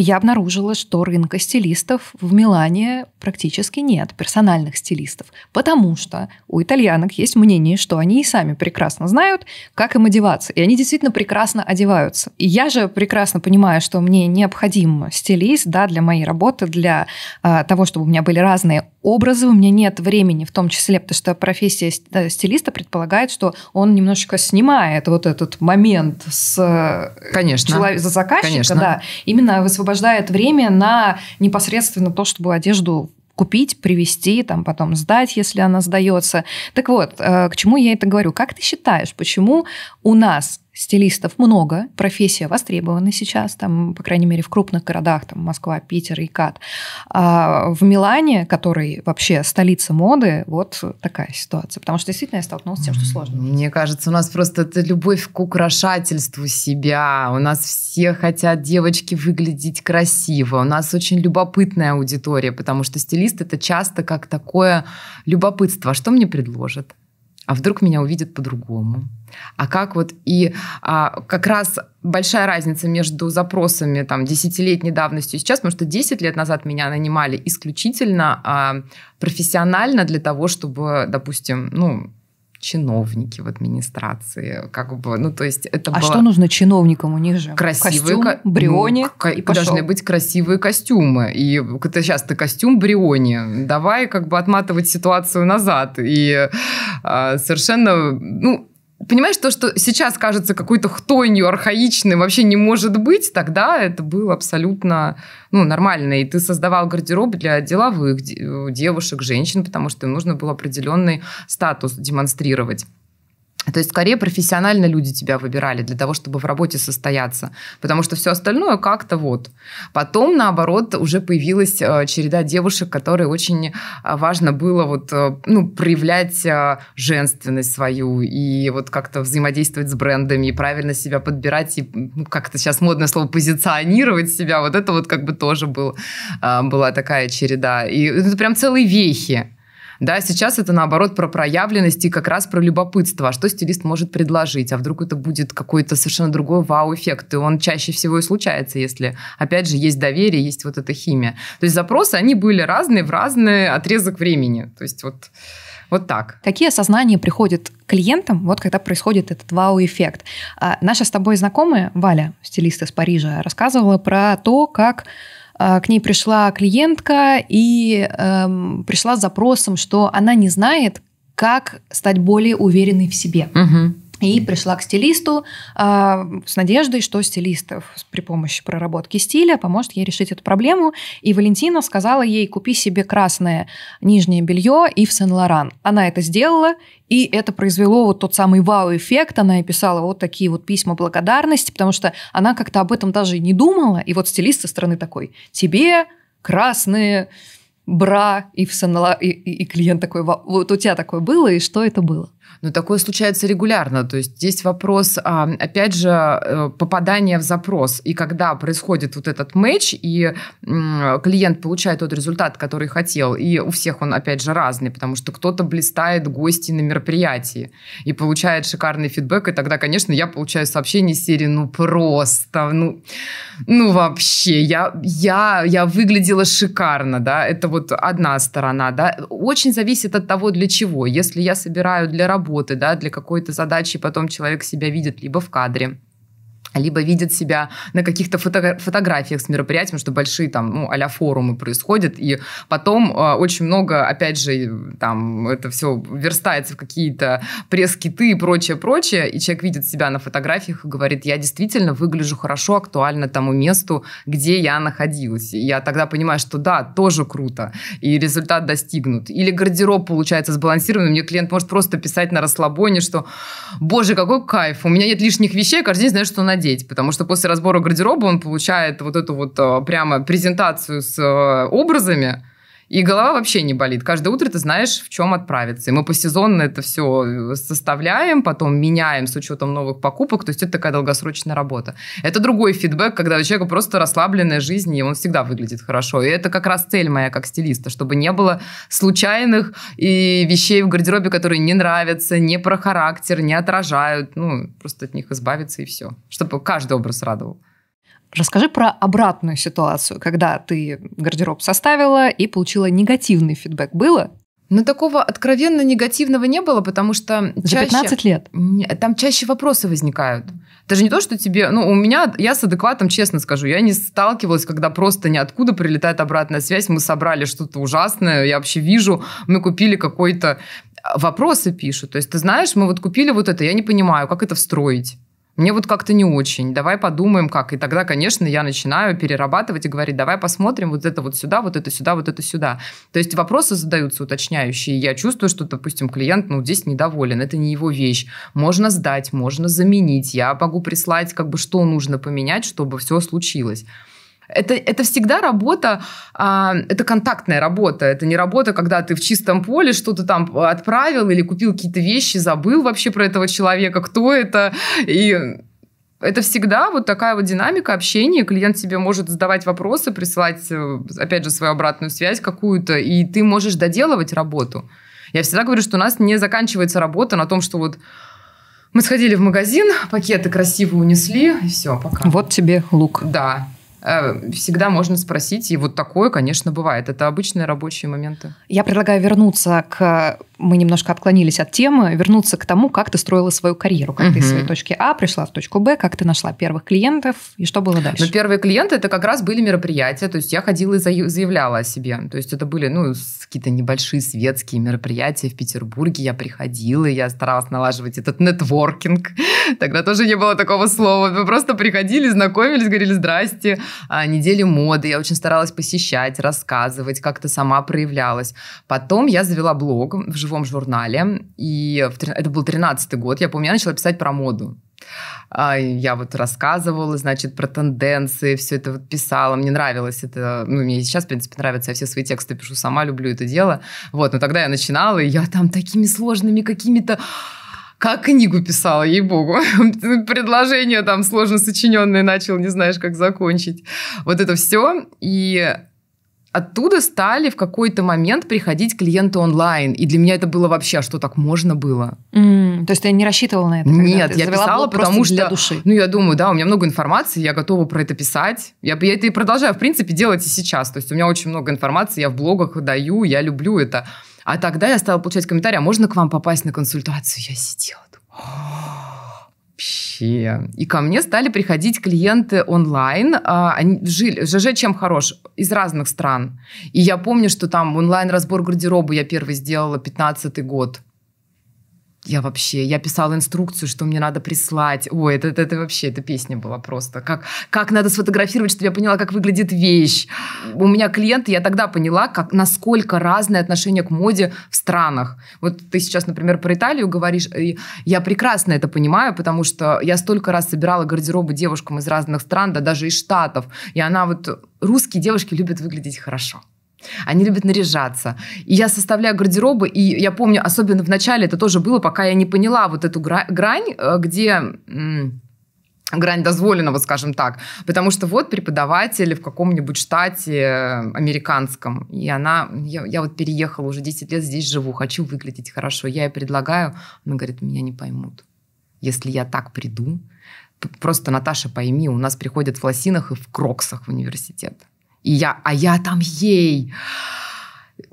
я обнаружила, что рынка стилистов в Милане практически нет, персональных стилистов, потому что у итальянок есть мнение, что они и сами прекрасно знают, как им одеваться, и они действительно прекрасно одеваются. И я же прекрасно понимаю, что мне необходим стилист да, для моей работы, для э, того, чтобы у меня были разные образы, у меня нет времени, в том числе, потому что профессия э, стилиста предполагает, что он немножечко снимает вот этот момент с э, Конечно. Человек, за заказчика, Конечно. да, именно высвобождает время на непосредственно то, чтобы одежду купить, привезти, там потом сдать, если она сдается. Так вот, э, к чему я это говорю? Как ты считаешь, почему у нас стилистов много, профессия востребована сейчас, там, по крайней мере, в крупных городах, там, Москва, Питер и Кат. А в Милане, который вообще столица моды, вот такая ситуация. Потому что действительно я столкнулась с тем, что сложно. Мне кажется, у нас просто это любовь к украшательству себя. У нас все хотят девочки выглядеть красиво. У нас очень любопытная аудитория, потому что стилист это часто как такое любопытство. А что мне предложат? а вдруг меня увидят по-другому, а как вот и а, как раз большая разница между запросами там десятилетней давностью и сейчас, потому что 10 лет назад меня нанимали исключительно а, профессионально для того, чтобы, допустим, ну, чиновники в администрации, как бы, ну то есть это. А было... что нужно чиновникам у них же? Красивые костюм, ко... Ну, бриони ну, ко... и пошел. должны быть красивые костюмы. И это сейчас ты костюм бриони, давай как бы отматывать ситуацию назад и э, совершенно, ну Понимаешь, то, что сейчас кажется какой-то хтонью, архаичной, вообще не может быть, тогда это было абсолютно ну, нормально. И ты создавал гардероб для деловых девушек, женщин, потому что им нужно был определенный статус демонстрировать. То есть, скорее, профессионально люди тебя выбирали для того, чтобы в работе состояться. Потому что все остальное как-то вот. Потом, наоборот, уже появилась э, череда девушек, которые очень э, важно было вот, э, ну, проявлять женственность свою и вот как-то взаимодействовать с брендами, и правильно себя подбирать, и ну, как-то сейчас модное слово позиционировать себя. Вот это вот как бы тоже был, была такая череда. И это прям целые вехи. Да, сейчас это наоборот про проявленность и как раз про любопытство. А что стилист может предложить? А вдруг это будет какой-то совершенно другой вау-эффект? И он чаще всего и случается, если, опять же, есть доверие, есть вот эта химия. То есть запросы, они были разные в разный отрезок времени. То есть вот... Вот так. Какие осознания приходят клиентам, вот когда происходит этот вау-эффект? А, наша с тобой знакомая, Валя, стилист из Парижа, рассказывала про то, как а, к ней пришла клиентка и эм, пришла с запросом, что она не знает, как стать более уверенной в себе. Угу. И пришла к стилисту э, с надеждой, что стилист при помощи проработки стиля поможет ей решить эту проблему. И Валентина сказала ей, купи себе красное нижнее белье и в Сен-Лоран. Она это сделала, и это произвело вот тот самый вау-эффект. Она и писала вот такие вот письма благодарности, потому что она как-то об этом даже и не думала. И вот стилист со стороны такой, тебе красные бра и, в Сен-Лоран. И, и, и клиент такой, вот у тебя такое было, и что это было? Но такое случается регулярно. То есть здесь вопрос, а, опять же, э, попадания в запрос. И когда происходит вот этот матч, и клиент получает тот результат, который хотел, и у всех он, опять же, разный, потому что кто-то блистает гости на мероприятии и получает шикарный фидбэк, и тогда, конечно, я получаю сообщение из серии «Ну просто, ну, ну вообще, я, я, я выглядела шикарно», да, это вот одна сторона, да. Очень зависит от того, для чего. Если я собираю для работы работы, да, для какой-то задачи потом человек себя видит либо в кадре, либо видят себя на каких-то фото фотографиях с мероприятием, что большие там, ну, а форумы происходят, и потом э, очень много, опять же, там, это все верстается в какие-то пресс-киты и прочее, прочее, и человек видит себя на фотографиях и говорит, я действительно выгляжу хорошо, актуально тому месту, где я находилась. И я тогда понимаю, что да, тоже круто, и результат достигнут. Или гардероб получается сбалансированный, мне клиент может просто писать на расслабоне, что, боже, какой кайф, у меня нет лишних вещей, каждый день знаю, что на надеть, потому что после разбора гардероба он получает вот эту вот а, прямо презентацию с а, образами, и голова вообще не болит. Каждое утро ты знаешь, в чем отправиться. И мы посезонно это все э, составляем, потом меняем с учетом новых покупок. То есть это такая долгосрочная работа. Это другой фидбэк, когда у человека просто расслабленная жизнь, и он всегда выглядит хорошо. И это как раз цель моя как стилиста, чтобы не было случайных и э, вещей в гардеробе, которые не нравятся, не про характер, не отражают. Ну, просто от них избавиться и все. Чтобы каждый образ радовал. Расскажи про обратную ситуацию, когда ты гардероб составила и получила негативный фидбэк. Было? Но ну, такого откровенно негативного не было, потому что За чаще... 15 лет? Там чаще вопросы возникают. Это же не то, что тебе... Ну, у меня... Я с адекватом, честно скажу, я не сталкивалась, когда просто ниоткуда прилетает обратная связь. Мы собрали что-то ужасное, я вообще вижу. Мы купили какой-то... Э, вопросы пишут. То есть, ты знаешь, мы вот купили вот это, я не понимаю, как это встроить мне вот как-то не очень, давай подумаем как. И тогда, конечно, я начинаю перерабатывать и говорить, давай посмотрим вот это вот сюда, вот это сюда, вот это сюда. То есть вопросы задаются уточняющие. Я чувствую, что, допустим, клиент, ну, здесь недоволен, это не его вещь. Можно сдать, можно заменить. Я могу прислать, как бы, что нужно поменять, чтобы все случилось. Это, это всегда работа, а, это контактная работа, это не работа, когда ты в чистом поле что-то там отправил или купил какие-то вещи, забыл вообще про этого человека, кто это, и это всегда вот такая вот динамика общения. Клиент тебе может задавать вопросы, присылать, э, опять же, свою обратную связь какую-то, и ты можешь доделывать работу. Я всегда говорю, что у нас не заканчивается работа на том, что вот мы сходили в магазин, пакеты красиво унесли, и все, пока. Вот тебе лук. Да, Э, всегда можно спросить, и вот такое, конечно, бывает. Это обычные рабочие моменты. Я предлагаю вернуться к... Мы немножко отклонились от темы, вернуться к тому, как ты строила свою карьеру, как угу. ты из своей точки А пришла в точку Б, как ты нашла первых клиентов и что было дальше? Ну, первые клиенты это как раз были мероприятия, то есть я ходила и заявляла о себе. То есть это были, ну, какие-то небольшие светские мероприятия в Петербурге, я приходила, я старалась налаживать этот нетворкинг, Тогда тоже не было такого слова. Мы просто приходили, знакомились, говорили «здрасте». А, недели моды я очень старалась посещать, рассказывать, как-то сама проявлялась. Потом я завела блог в живом журнале. И в, это был 13-й год. Я помню, я начала писать про моду. А, я вот рассказывала, значит, про тенденции, все это вот писала. Мне нравилось это. Ну, мне сейчас, в принципе, нравится. Я все свои тексты пишу сама, люблю это дело. Вот, но тогда я начинала, и я там такими сложными какими-то как книгу писала, ей-богу. Предложение там сложно сочиненное начал, не знаешь, как закончить. Вот это все. И оттуда стали в какой-то момент приходить клиенты онлайн. И для меня это было вообще, а что так можно было. Mm, то есть ты не рассчитывала на это? Нет, я писала, потому что... души. Ну, я думаю, да, у меня много информации, я готова про это писать. Я, я это и продолжаю, в принципе, делать и сейчас. То есть у меня очень много информации, я в блогах даю, я люблю это. А тогда я стала получать комментарии, а можно к вам попасть на консультацию? Я сидела, вообще. И ко мне стали приходить клиенты онлайн. А, они жили, ЖЖ чем хорош? Из разных стран. И я помню, что там онлайн-разбор гардероба я первый сделала, 15 год я вообще, я писала инструкцию, что мне надо прислать. Ой, это, это, это вообще, эта песня была просто. Как, как надо сфотографировать, чтобы я поняла, как выглядит вещь. У меня клиенты, я тогда поняла, как, насколько разное отношение к моде в странах. Вот ты сейчас, например, про Италию говоришь, и я прекрасно это понимаю, потому что я столько раз собирала гардеробы девушкам из разных стран, да даже из Штатов, и она вот... Русские девушки любят выглядеть хорошо. Они любят наряжаться. И я составляю гардеробы, и я помню, особенно в начале это тоже было, пока я не поняла вот эту грань, э, где грань дозволенного, скажем так. Потому что вот преподаватель в каком-нибудь штате э, американском, и она, я, я вот переехала уже 10 лет, здесь живу, хочу выглядеть хорошо, я ей предлагаю, она говорит, меня не поймут. Если я так приду, просто, Наташа, пойми, у нас приходят в лосинах и в кроксах в университет я, а я там ей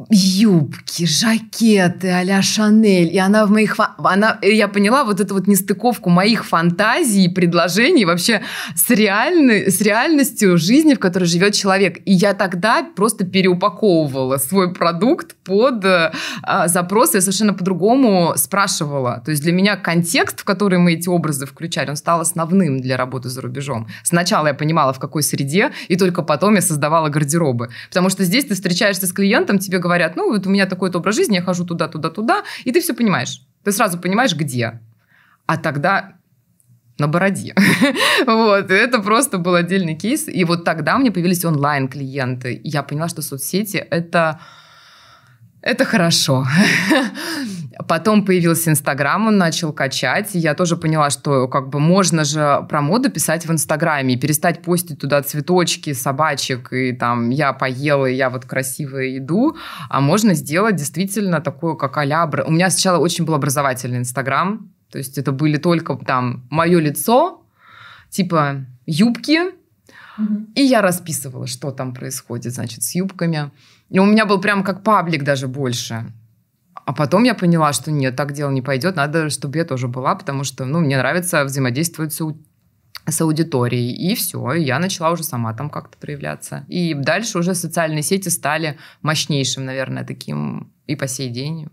юбки, жакеты а-ля Шанель. И она в моих... Она, э, я поняла вот эту вот нестыковку моих фантазий, предложений вообще с, реальной, с реальностью жизни, в которой живет человек. И я тогда просто переупаковывала свой продукт под э, а, запрос. Я совершенно по-другому спрашивала. То есть для меня контекст, в который мы эти образы включали, он стал основным для работы за рубежом. Сначала я понимала, в какой среде, и только потом я создавала гардеробы. Потому что здесь ты встречаешься с клиентом, тебе говорят, ну, вот у меня такой образ жизни, я хожу туда, туда, туда, и ты все понимаешь. Ты сразу понимаешь, где. А тогда на бороде. вот, это просто был отдельный кейс. И вот тогда у меня появились онлайн-клиенты. И я поняла, что соцсети – это это хорошо. Потом появился Инстаграм, он начал качать. И я тоже поняла, что как бы можно же про моду писать в Инстаграме и перестать постить туда цветочки, собачек, и там я поела, и я вот красиво иду. А можно сделать действительно такое, как а У меня сначала очень был образовательный Инстаграм. То есть это были только там мое лицо, типа юбки, И я расписывала, что там происходит, значит, с юбками. И у меня был прям как паблик даже больше. А потом я поняла, что нет, так дело не пойдет, надо, чтобы я тоже была, потому что, ну, мне нравится взаимодействовать с, с аудиторией. И все, я начала уже сама там как-то проявляться. И дальше уже социальные сети стали мощнейшим, наверное, таким и по сей день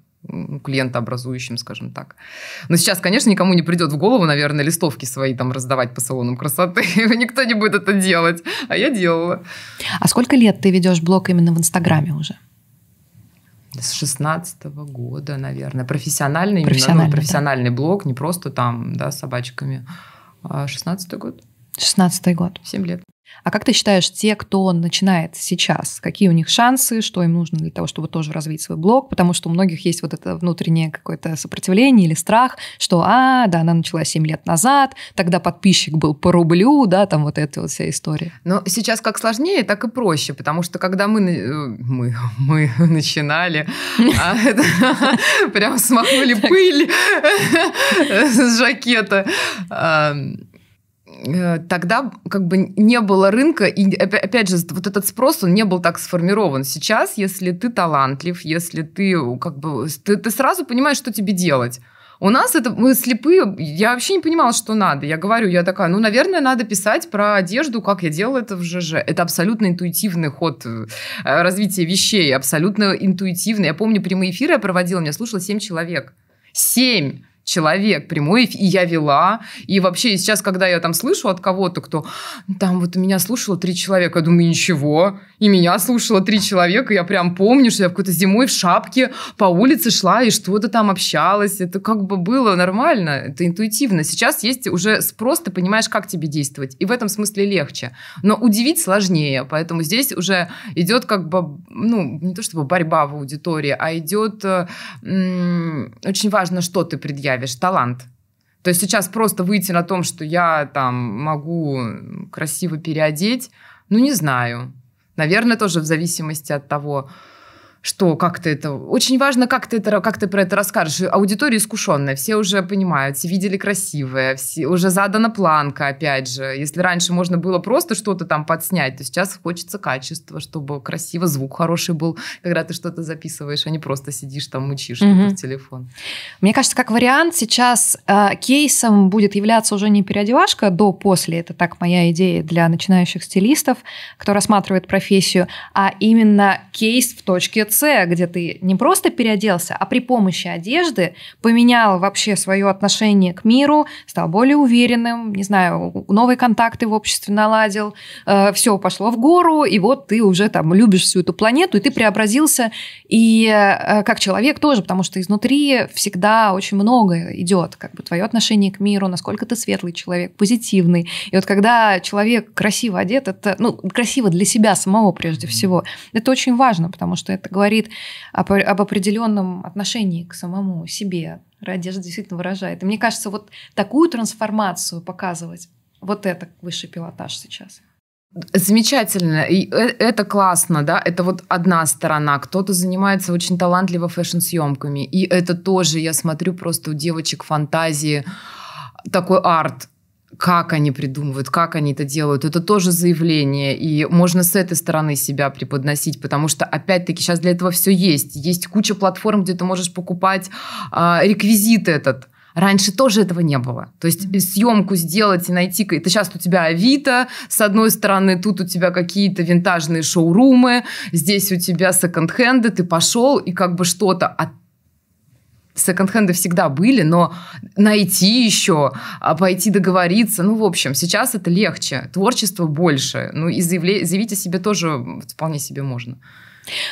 клиентообразующим, скажем так. Но сейчас, конечно, никому не придет в голову, наверное, листовки свои там раздавать по салонам красоты. Никто не будет это делать. А я делала. А сколько лет ты ведешь блог именно в Инстаграме уже? с 16 года, наверное, профессиональный, профессиональный, именно, ну, профессиональный да. блог, не просто там, да, с собачками. 16 а год. 16 год. 7 лет. А как ты считаешь, те, кто начинает сейчас, какие у них шансы, что им нужно для того, чтобы тоже развить свой блог? Потому что у многих есть вот это внутреннее какое-то сопротивление или страх, что, а, да, она начала 7 лет назад, тогда подписчик был по рублю, да, там вот эта вот вся история. Но сейчас как сложнее, так и проще, потому что когда мы, э, мы, мы начинали, а прям смахнули пыль с жакета, Э, тогда как бы не было рынка, и опять же, вот этот спрос, он не был так сформирован. Сейчас, если ты талантлив, если ты как бы, ты, ты сразу понимаешь, что тебе делать. У нас это, мы слепые, я вообще не понимала, что надо. Я говорю, я такая, ну, наверное, надо писать про одежду, как я делала это в ЖЖ. Это абсолютно интуитивный ход э, развития вещей, абсолютно интуитивный. Я помню прямые эфиры я проводила, меня слушало 7 человек. Семь! человек прямой, и я вела. И вообще, сейчас, когда я там слышу от кого-то, кто «Ну, там вот меня слушало три человека, я думаю, ничего. И меня слушало три человека, я прям помню, что я какой-то зимой в шапке по улице шла и что-то там общалась. Это как бы было нормально, это интуитивно. Сейчас есть уже спрос, ты понимаешь, как тебе действовать. И в этом смысле легче. Но удивить сложнее, поэтому здесь уже идет как бы, ну, не то чтобы борьба в аудитории, а идет э, очень важно, что ты предъявишь проявишь талант. То есть сейчас просто выйти на том, что я там могу красиво переодеть, ну не знаю. Наверное, тоже в зависимости от того, что как ты это... Очень важно, как ты, это, как ты про это расскажешь. Аудитория искушенная, все уже понимают, все видели красивое, все, уже задана планка, опять же. Если раньше можно было просто что-то там подснять, то сейчас хочется качества, чтобы красиво, звук хороший был, когда ты что-то записываешь, а не просто сидишь там, мучишь угу. в телефон. Мне кажется, как вариант, сейчас э, кейсом будет являться уже не переодевашка до-после, это так моя идея для начинающих стилистов, кто рассматривает профессию, а именно кейс в точке лице, где ты не просто переоделся, а при помощи одежды поменял вообще свое отношение к миру, стал более уверенным, не знаю, новые контакты в обществе наладил, э, все пошло в гору, и вот ты уже там любишь всю эту планету, и ты преобразился, и э, как человек тоже, потому что изнутри всегда очень многое идет, как бы твое отношение к миру, насколько ты светлый человек, позитивный. И вот когда человек красиво одет, это, ну, красиво для себя самого прежде всего, это очень важно, потому что это говорит об, об определенном отношении к самому себе. Одежда действительно выражает. И мне кажется, вот такую трансформацию показывать, вот это высший пилотаж сейчас. Замечательно, и э, это классно, да, это вот одна сторона. Кто-то занимается очень талантливо фэшн-съемками, и это тоже, я смотрю, просто у девочек фантазии такой арт как они придумывают, как они это делают. Это тоже заявление, и можно с этой стороны себя преподносить, потому что, опять-таки, сейчас для этого все есть. Есть куча платформ, где ты можешь покупать э, реквизит этот. Раньше тоже этого не было. То есть съемку сделать и найти... Это сейчас у тебя Авито, с одной стороны, тут у тебя какие-то винтажные шоурумы, здесь у тебя секонд-хенды, ты пошел и как бы что-то. А секонд-хенды всегда были, но найти еще, а, пойти договориться, ну, в общем, сейчас это легче, творчество больше, ну, и заявить о себе тоже вполне себе можно.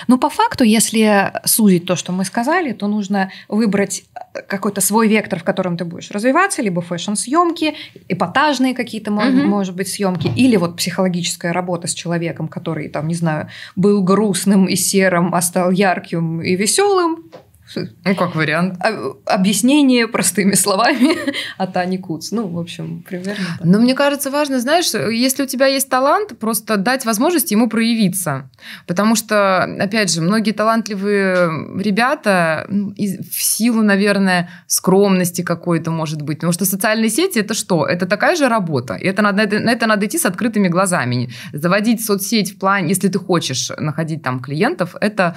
Ну, по факту, если судить то, что мы сказали, то нужно выбрать э, какой-то свой вектор, в котором ты будешь развиваться, либо фэшн-съемки, эпатажные какие-то, mm-hmm. может быть, съемки, или вот психологическая работа с человеком, который, там, не знаю, был грустным и серым, а стал ярким и веселым, ну, как вариант. А, объяснение простыми словами от Ани Куц. Ну, в общем, примерно так. Но мне кажется, важно, знаешь, если у тебя есть талант, просто дать возможность ему проявиться. Потому что, опять же, многие талантливые ребята ну, в силу, наверное, скромности какой-то, может быть. Потому что социальные сети – это что? Это такая же работа. И это надо, на это надо идти с открытыми глазами. Заводить соцсеть в плане, если ты хочешь находить там клиентов, это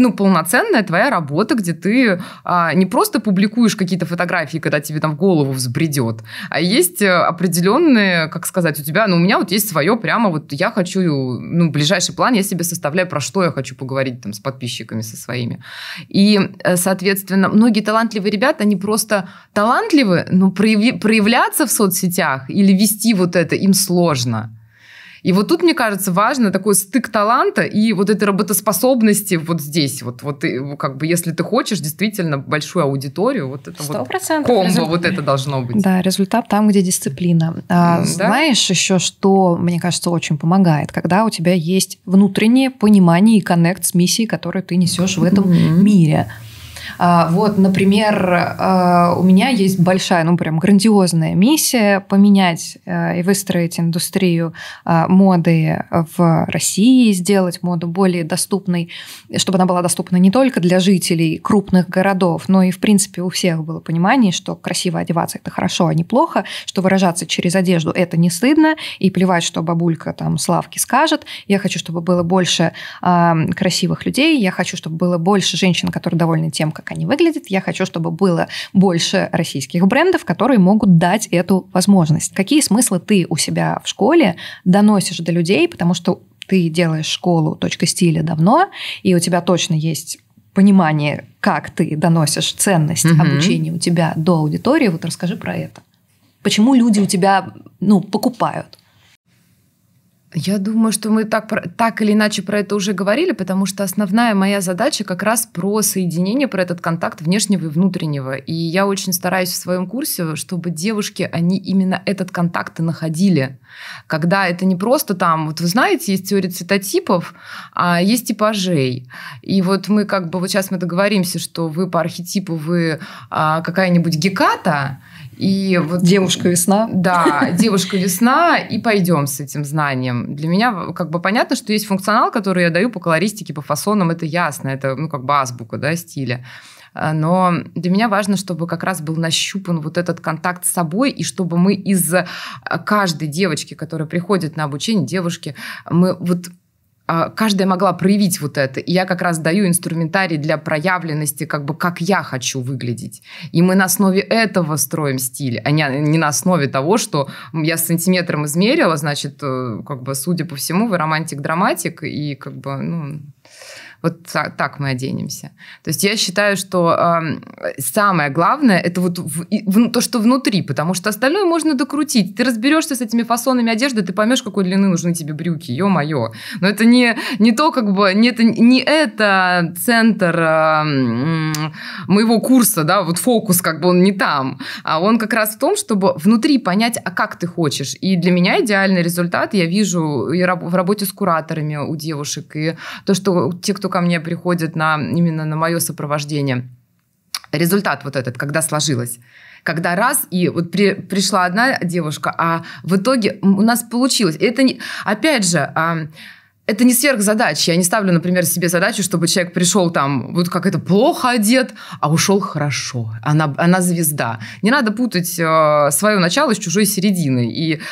ну, полноценная твоя работа, где ты а, не просто публикуешь какие-то фотографии, когда тебе там в голову взбредет, а есть э, определенные, как сказать, у тебя, ну, у меня вот есть свое прямо вот я хочу, ну, ближайший план я себе составляю, про что я хочу поговорить там с подписчиками, со своими. И, э, соответственно, многие талантливые ребята, они просто талантливы, но проявляться в соцсетях или вести вот это им сложно. И вот тут, мне кажется, важно такой стык таланта и вот этой работоспособности вот здесь. Вот, вот как бы если ты хочешь действительно большую аудиторию, вот это 100%. вот комбо результат. вот это должно быть. Да, результат там, где дисциплина. А, да? Знаешь еще, что, мне кажется, очень помогает, когда у тебя есть внутреннее понимание и коннект с миссией, которую ты несешь в этом mm-hmm. мире. А, вот, например, а, у меня есть большая, ну прям грандиозная миссия поменять а, и выстроить индустрию моды в России, сделать моду более доступной, чтобы она была доступна не только для жителей крупных городов, но и, в принципе, у всех было понимание, что красиво одеваться – это хорошо, а не плохо, что выражаться через одежду – это не стыдно, и плевать, что бабулька там Славки скажет. Я хочу, чтобы было больше э, красивых людей, я хочу, чтобы было больше женщин, которые довольны тем, как они выглядят. Я хочу, чтобы было больше российских брендов, которые могут дать эту возможность. Какие смыслы ты у себя в школе доносишь до людей, потому что ты делаешь школу точка стиля давно, и у тебя точно есть понимание, как ты доносишь ценность угу. обучения у тебя до аудитории. Вот расскажи про это. Почему люди у тебя ну, покупают? Я думаю, что мы так, так или иначе про это уже говорили, потому что основная моя задача как раз про соединение, про этот контакт внешнего и внутреннего. И я очень стараюсь в своем курсе, чтобы девушки, они именно этот контакт и находили. Когда это не просто там, вот вы знаете, есть теория цветотипов, а есть типажей. И вот мы как бы, вот сейчас мы договоримся, что вы по архетипу вы а, какая-нибудь геката, и вот, девушка весна. Да, девушка весна, и пойдем с этим знанием. Для меня как бы понятно, что есть функционал, который я даю по колористике, по фасонам, это ясно, это ну как бы азбука, да, стиля. А, но для меня важно, чтобы как раз был нащупан вот этот контакт с собой, и чтобы мы из а, каждой девочки, которая приходит на обучение, девушки, мы вот а, каждая могла проявить вот это. И я как раз даю инструментарий для проявленности, как бы как я хочу выглядеть. И мы на основе этого строим стиль, а не, не на основе того, что я с сантиметром измерила, значит, э, как бы, судя по всему, вы романтик-драматик, и как бы, ну... Вот так мы оденемся. То есть я считаю, что э, самое главное это вот в, в, то, что внутри, потому что остальное можно докрутить. Ты разберешься с этими фасонами одежды, ты поймешь, какой длины нужны тебе брюки, ё-моё. Но это не, не то, как бы, не это, не это центр э, моего курса, да, вот фокус, как бы он не там, а он как раз в том, чтобы внутри понять, а как ты хочешь. И для меня идеальный результат я вижу и в работе с кураторами у девушек, и то, что те, кто ко мне приходит на, именно на мое сопровождение. Результат вот этот, когда сложилось когда раз и вот при, пришла одна девушка, а в итоге у нас получилось. Это не, опять же. А, это не сверхзадача. Я не ставлю, например, себе задачу, чтобы человек пришел там вот как это плохо одет, а ушел хорошо. Она, она звезда. Не надо путать э, свое начало с чужой серединой. И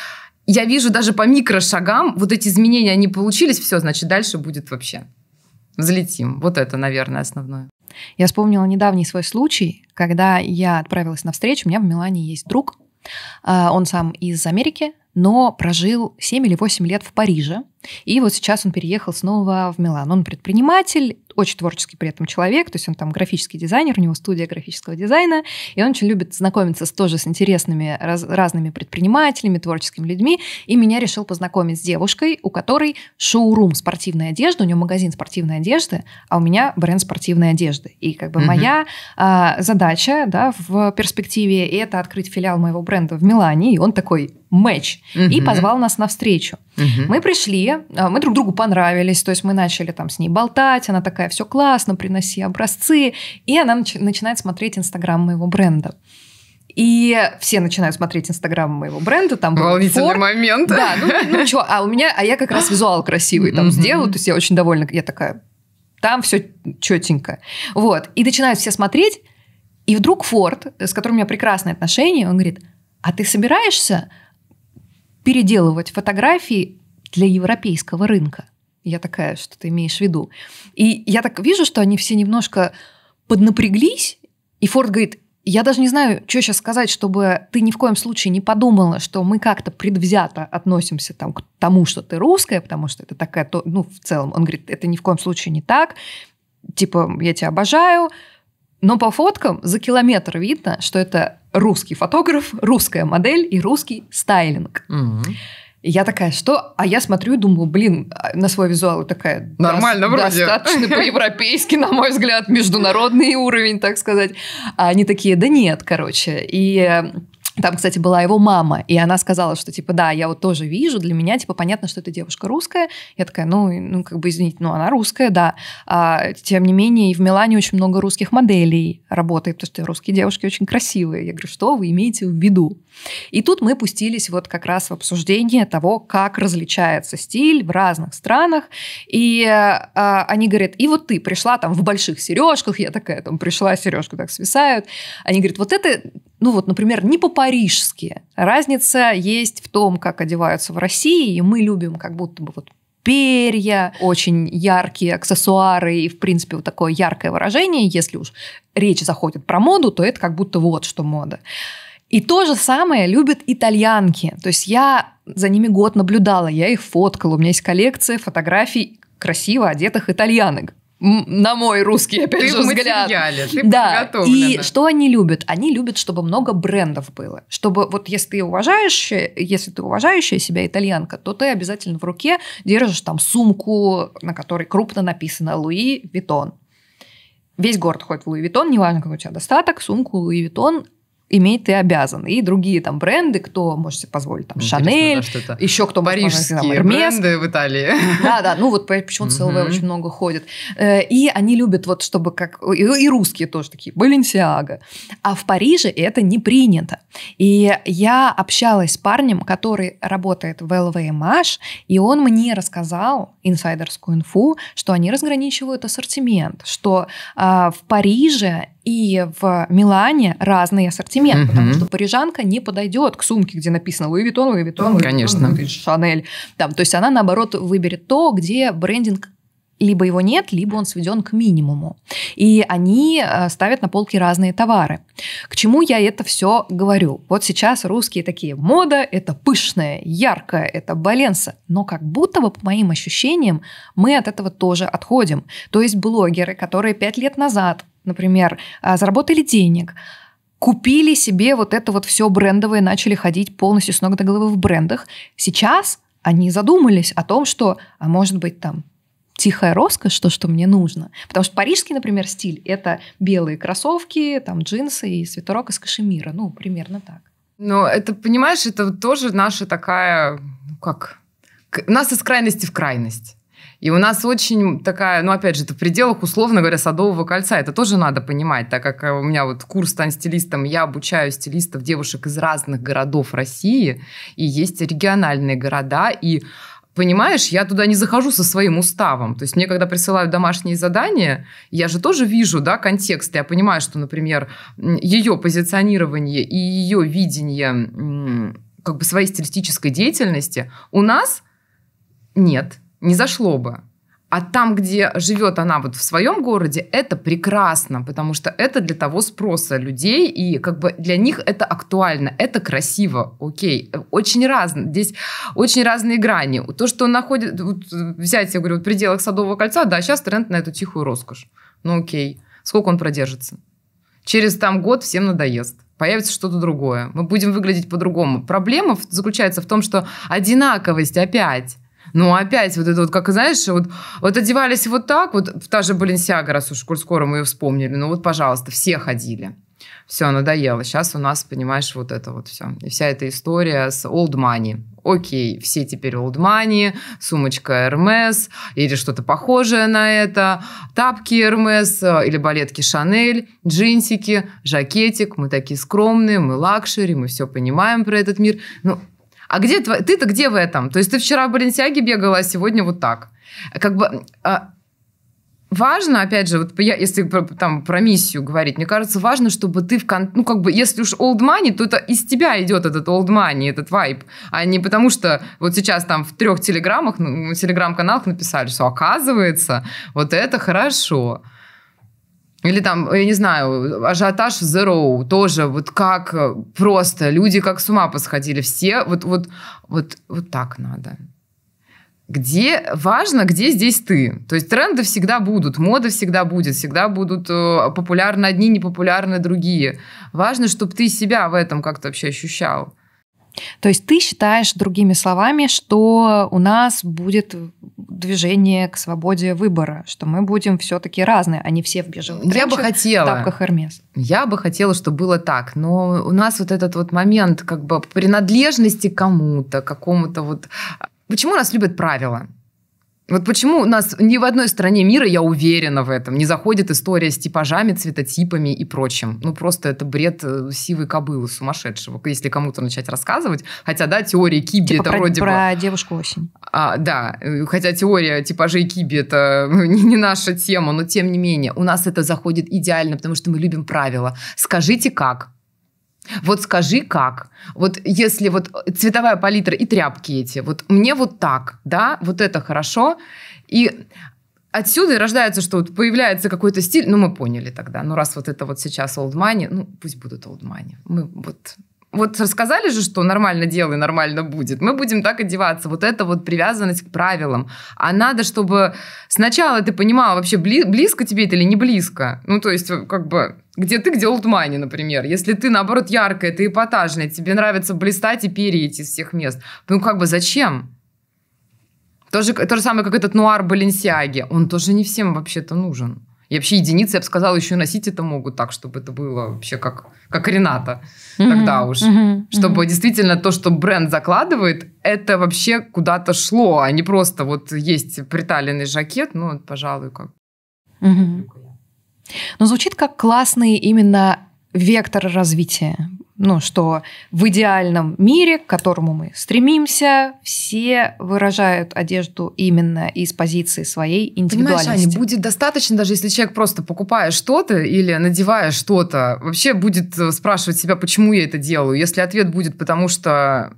я вижу даже по микрошагам вот эти изменения, они получились, все, значит, дальше будет вообще взлетим. Вот это, наверное, основное. Я вспомнила недавний свой случай, когда я отправилась на встречу. У меня в Милане есть друг. А, он сам из Америки, но прожил 7 или 8 лет в Париже. И вот сейчас он переехал снова в Милан. Он предприниматель, очень творческий при этом человек, то есть он там графический дизайнер, у него студия графического дизайна, и он очень любит знакомиться с, тоже с интересными раз, разными предпринимателями, творческими людьми, и меня решил познакомить с девушкой, у которой шоурум спортивной одежды, у нее магазин спортивной одежды, а у меня бренд спортивной одежды. И как бы угу. моя а, задача да, в перспективе это открыть филиал моего бренда в Милане, и он такой, match, угу. и позвал нас на встречу. Угу. Мы пришли, а, мы друг другу понравились, то есть мы начали там с ней болтать, она такая, все классно, приноси образцы, и она нач- начинает смотреть Инстаграм моего бренда. И все начинают смотреть Инстаграм моего бренда, там Волнительный Форд. момент. Да, ну, ну что, а у меня, а я как раз визуал красивый там mm-hmm. сделала, то есть я очень довольна, я такая, там все четенько. Вот, и начинают все смотреть, и вдруг Форд, с которым у меня прекрасные отношения, он говорит, а ты собираешься переделывать фотографии для европейского рынка. Я такая, что ты имеешь в виду. И я так вижу, что они все немножко поднапряглись, и Форд говорит, я даже не знаю, что сейчас сказать, чтобы ты ни в коем случае не подумала, что мы как-то предвзято относимся там, к тому, что ты русская, потому что это такая, ну, в целом, он говорит, это ни в коем случае не так, типа, я тебя обожаю, но по фоткам за километр видно, что это русский фотограф, русская модель и русский стайлинг. Угу. я такая, что? А я смотрю и думаю, блин, на свой визуал такая... Нормально да, вроде. Достаточно по-европейски, на мой взгляд, международный уровень, так сказать. А они такие, да нет, короче. И там, кстати, была его мама, и она сказала, что, типа, да, я вот тоже вижу, для меня, типа, понятно, что эта девушка русская. Я такая, ну, ну как бы, извините, ну, она русская, да. А, тем не менее, и в Милане очень много русских моделей работает, потому что русские девушки очень красивые. Я говорю, что вы имеете в виду? И тут мы пустились вот как раз в обсуждение того, как различается стиль в разных странах. И а, они говорят, и вот ты пришла там в больших сережках, я такая там пришла, сережку так свисают. Они говорят, вот это ну вот, например, не по-парижски. Разница есть в том, как одеваются в России, и мы любим как будто бы вот перья, очень яркие аксессуары и, в принципе, вот такое яркое выражение. Если уж речь заходит про моду, то это как будто вот что мода. И то же самое любят итальянки. То есть я за ними год наблюдала, я их фоткала, у меня есть коллекция фотографий красиво одетых итальянок на мой русский, опять ты же, взгляд. ты да. И что они любят? Они любят, чтобы много брендов было. Чтобы вот если ты уважающая, если ты уважающая себя итальянка, то ты обязательно в руке держишь там сумку, на которой крупно написано «Луи Витон». Весь город ходит в Луи Витон, неважно, какой у тебя достаток, сумку Луи Витон – иметь ты обязан. И другие там бренды, кто может себе позволить, там, Шанель, да, еще кто парижские позволить, там, бренды в Италии. Да, да, ну вот почему-то СЛВ очень много ходит. Э, и они любят вот, чтобы как... И русские тоже такие, Баленсиага. А в Париже это не принято. И я общалась с парнем, который работает в LVMH, и он мне рассказал, инсайдерскую инфу, что они разграничивают ассортимент, что а, в Париже и в Милане разный ассортимент, mm потому что парижанка не подойдет к сумке, где написано Луи Виттон, Луи Виттон, Луи Конечно. Виттон, Шанель. Там, то есть она наоборот выберет то, где брендинг либо его нет, либо он сведен к минимуму. И они э, ставят на полки разные товары. К чему я это все говорю? Вот сейчас русские такие, мода – это пышная, яркая, это баленса. Но как будто бы, по моим ощущениям, мы от этого тоже отходим. То есть блогеры, которые пять лет назад, например, э, заработали денег, купили себе вот это вот все брендовое, начали ходить полностью с ног до головы в брендах. Сейчас они задумались о том, что, а может быть, там тихая роскошь, то, что мне нужно. Потому что парижский, например, стиль – это белые кроссовки, там джинсы и свитерок из кашемира. Ну, примерно так. Но это, понимаешь, это тоже наша такая, ну как, у нас из крайности в крайность. И у нас очень такая, ну, опять же, это в пределах, условно говоря, садового кольца. Это тоже надо понимать, так как э, у меня вот курс «Стань стилистом», я обучаю стилистов девушек из разных городов России, и есть региональные города, и Понимаешь, я туда не захожу со своим уставом. То есть мне, когда присылают домашние задания, я же тоже вижу да, контекст. Я понимаю, что, например, ее позиционирование и ее видение как бы своей стилистической деятельности у нас нет, не зашло бы. А там, где живет она вот в своем городе, это прекрасно, потому что это для того спроса людей, и как бы для них это актуально, это красиво, окей. Очень разно, здесь очень разные грани. То, что находит, вот, взять, я говорю, вот в пределах Садового кольца, да, сейчас тренд на эту тихую роскошь. Ну окей, сколько он продержится? Через там год всем надоест появится что-то другое. Мы будем выглядеть по-другому. Проблема заключается в том, что одинаковость опять – ну, опять вот это вот, как, знаешь, вот, вот одевались вот так, вот та же Баленсиага, раз уж скоро мы ее вспомнили, ну вот, пожалуйста, все ходили. Все, надоело. Сейчас у нас, понимаешь, вот это вот все. И вся эта история с old money. Окей, все теперь old money, сумочка Hermes или что-то похожее на это, тапки Hermes э, или балетки Шанель, джинсики, жакетик. Мы такие скромные, мы лакшери, мы все понимаем про этот мир. Ну, а где тв... ты-то где в этом? То есть ты вчера в Баленсиаге бегала, а сегодня вот так. Как бы а, важно, опять же, вот я, если про, там про миссию говорить, мне кажется, важно, чтобы ты в кон... ну как бы, если уж old money, то это из тебя идет этот old money, этот вайп, а не потому что вот сейчас там в трех телеграммах, ну, телеграм-каналах написали, что оказывается, вот это хорошо. Или там, я не знаю, ажиотаж в Zero тоже, вот как э, просто, люди как с ума посходили, все, вот, вот, вот, вот так надо. Где важно, где здесь ты. То есть тренды всегда будут, мода всегда будет, всегда будут э, популярны одни, непопулярны другие. Важно, чтобы ты себя в этом как-то вообще ощущал. То есть ты считаешь, другими словами, что у нас будет движение к свободе выбора, что мы будем все-таки разные, а не все в бежевых Я бы хотела. В тапках Эрмес. Я бы хотела, чтобы было так, но у нас вот этот вот момент как бы принадлежности кому-то, какому-то вот... А, почему нас любят правила? Вот почему у нас ни в одной стране мира, я уверена в этом, не заходит история с типажами, цветотипами и прочим. Ну, просто это бред э, сивой кобылы сумасшедшего, если кому-то начать рассказывать. Хотя, да, теория Киби типа это про, вроде про бы... девушку осень. А, да, э, хотя теория типажей Киби это ну, не, не наша тема, но тем не менее, у нас это заходит идеально, потому что мы любим правила. Скажите как, вот скажи как. Вот если вот цветовая палитра и тряпки эти, вот мне вот так, да, вот это хорошо. И отсюда рождается, что вот появляется какой-то стиль, ну мы поняли тогда, ну раз вот это вот сейчас old money, ну пусть будут old money. Мы вот вот рассказали же, что нормально делай, нормально будет. Мы будем так одеваться. Вот это вот привязанность к правилам. А надо, чтобы сначала ты понимала, вообще бли- близко тебе это или не близко. Ну, то есть, э, как бы, где ты, где олдмани, например. Если ты, наоборот, яркая, ты эпатажная, тебе нравится блистать и перейти из всех мест. Ну, как бы, зачем? То же, то же самое, как этот нуар Баленсиаги. Он тоже не всем вообще-то нужен. И вообще единицы, я бы сказала, еще носить это могут так, чтобы это было вообще как, как Рената mm-hmm. тогда уж. Mm-hmm. Чтобы mm-hmm. действительно то, что бренд закладывает, это вообще куда-то шло, а не просто вот есть приталенный жакет, ну, пожалуй, как. Mm-hmm. Но ну, звучит как классный именно вектор развития ну, что в идеальном мире, к которому мы стремимся, все выражают одежду именно из позиции своей индивидуальности. Понимаешь, Аня, будет достаточно, даже если человек просто покупая что-то или надевая что-то, вообще будет э, спрашивать себя, почему я это делаю. Если ответ будет, потому что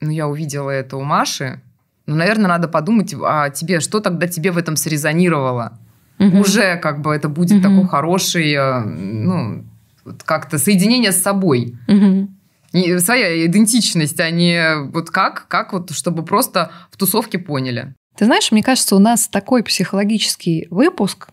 ну, я увидела это у Маши, ну, наверное, надо подумать о а тебе, что тогда тебе в этом срезонировало. Угу. Уже как бы это будет угу. такой хороший, э, ну, вот как-то соединение с собой. Угу. И своя идентичность, а не вот как, как вот, чтобы просто в тусовке поняли. Ты знаешь, мне кажется, у нас такой психологический выпуск,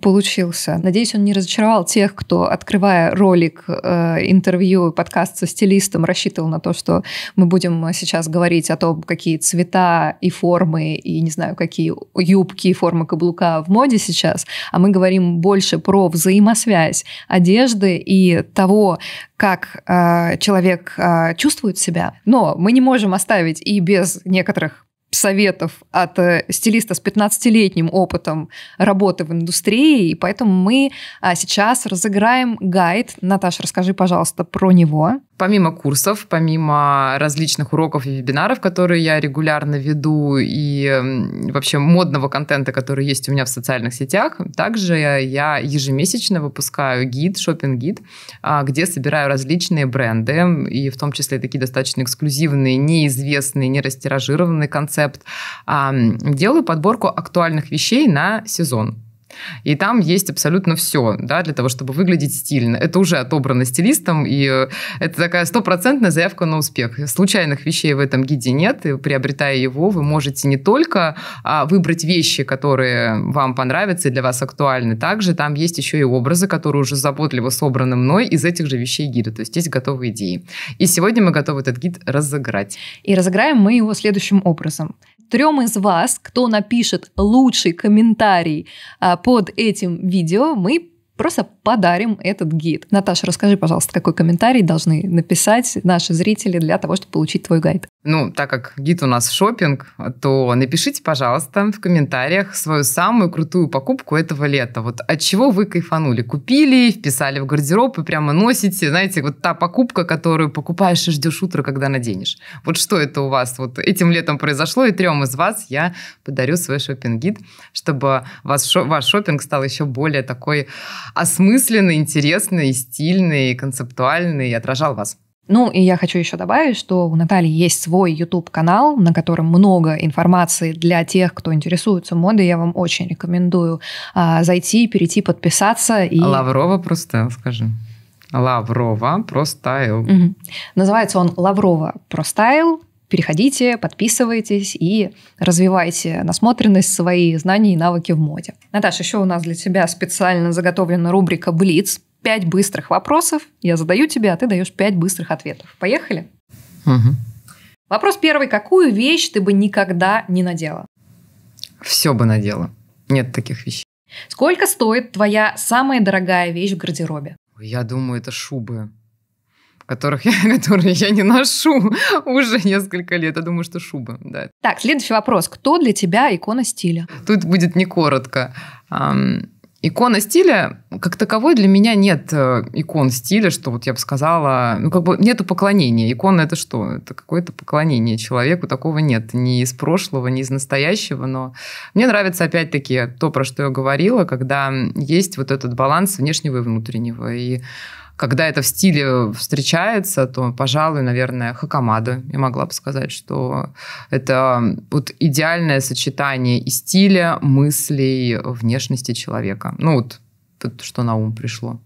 получился. Надеюсь, он не разочаровал тех, кто, открывая ролик, э, интервью, подкаст со стилистом, рассчитывал на то, что мы будем сейчас говорить о том, какие цвета и формы, и не знаю, какие юбки и формы каблука в моде сейчас, а мы говорим больше про взаимосвязь одежды и того, как э, человек э, чувствует себя. Но мы не можем оставить и без некоторых советов от э, стилиста с 15-летним опытом работы в индустрии, и поэтому мы а, сейчас разыграем гайд. Наташа, расскажи, пожалуйста, про него. Помимо курсов, помимо различных уроков и вебинаров, которые я регулярно веду, и вообще модного контента, который есть у меня в социальных сетях, также я ежемесячно выпускаю гид, шопинг гид а, где собираю различные бренды, и в том числе такие достаточно эксклюзивные, неизвестные, не растиражированный концепт. А, делаю подборку актуальных вещей на сезон. И там есть абсолютно все, да, для того, чтобы выглядеть стильно. Это уже отобрано стилистом, и э, это такая стопроцентная заявка на успех. Случайных вещей в этом гиде нет, и приобретая его, вы можете не только а, выбрать вещи, которые вам понравятся и для вас актуальны, также там есть еще и образы, которые уже заботливо собраны мной из этих же вещей гида, то есть есть готовые идеи. И сегодня мы готовы этот гид разыграть. И разыграем мы его следующим образом. Трем из вас, кто напишет лучший комментарий а, под этим видео мы просто подарим этот гид. Наташа, расскажи, пожалуйста, какой комментарий должны написать наши зрители для того, чтобы получить твой гайд? Ну, так как гид у нас шопинг, то напишите, пожалуйста, в комментариях свою самую крутую покупку этого лета. Вот от чего вы кайфанули? Купили, вписали в гардероб и прямо носите. Знаете, вот та покупка, которую покупаешь и ждешь утро, когда наденешь. Вот что это у вас вот этим летом произошло? И трем из вас я подарю свой шопинг гид чтобы вас, ваш шопинг стал еще более такой осмысленный, интересный, стильный, концептуальный, отражал вас. Ну и я хочу еще добавить, что у Натальи есть свой YouTube-канал, на котором много информации для тех, кто интересуется модой. Я вам очень рекомендую а, зайти, перейти, подписаться. И... Лаврова просто, скажи. Лаврова Простайл. Угу. Называется он Лаврова Простайл. Переходите, подписывайтесь и развивайте насмотренность, свои знания и навыки в моде. Наташа, еще у нас для тебя специально заготовлена рубрика «Блиц». Пять быстрых вопросов я задаю тебе, а ты даешь пять быстрых ответов. Поехали? Угу. Вопрос первый. Какую вещь ты бы никогда не надела? Все бы надела. Нет таких вещей. Сколько стоит твоя самая дорогая вещь в гардеробе? Я думаю, это шубы которых я, которые я не ношу уже несколько лет. Я думаю, что шубы. да. Так, следующий вопрос. Кто для тебя икона стиля? Тут будет не коротко. Икона стиля, как таковой, для меня нет э, икон стиля, что вот я бы сказала, ну как бы нету поклонения. Икона это что? Это какое-то поклонение человеку, такого нет ни из прошлого, ни из настоящего, но мне нравится опять-таки то, про что я говорила, когда есть вот этот баланс внешнего и внутреннего. И когда это в стиле встречается, то, пожалуй, наверное, хакамада. Я могла бы сказать, что это вот идеальное сочетание и стиля, мыслей, внешности человека. Ну вот, что на ум пришло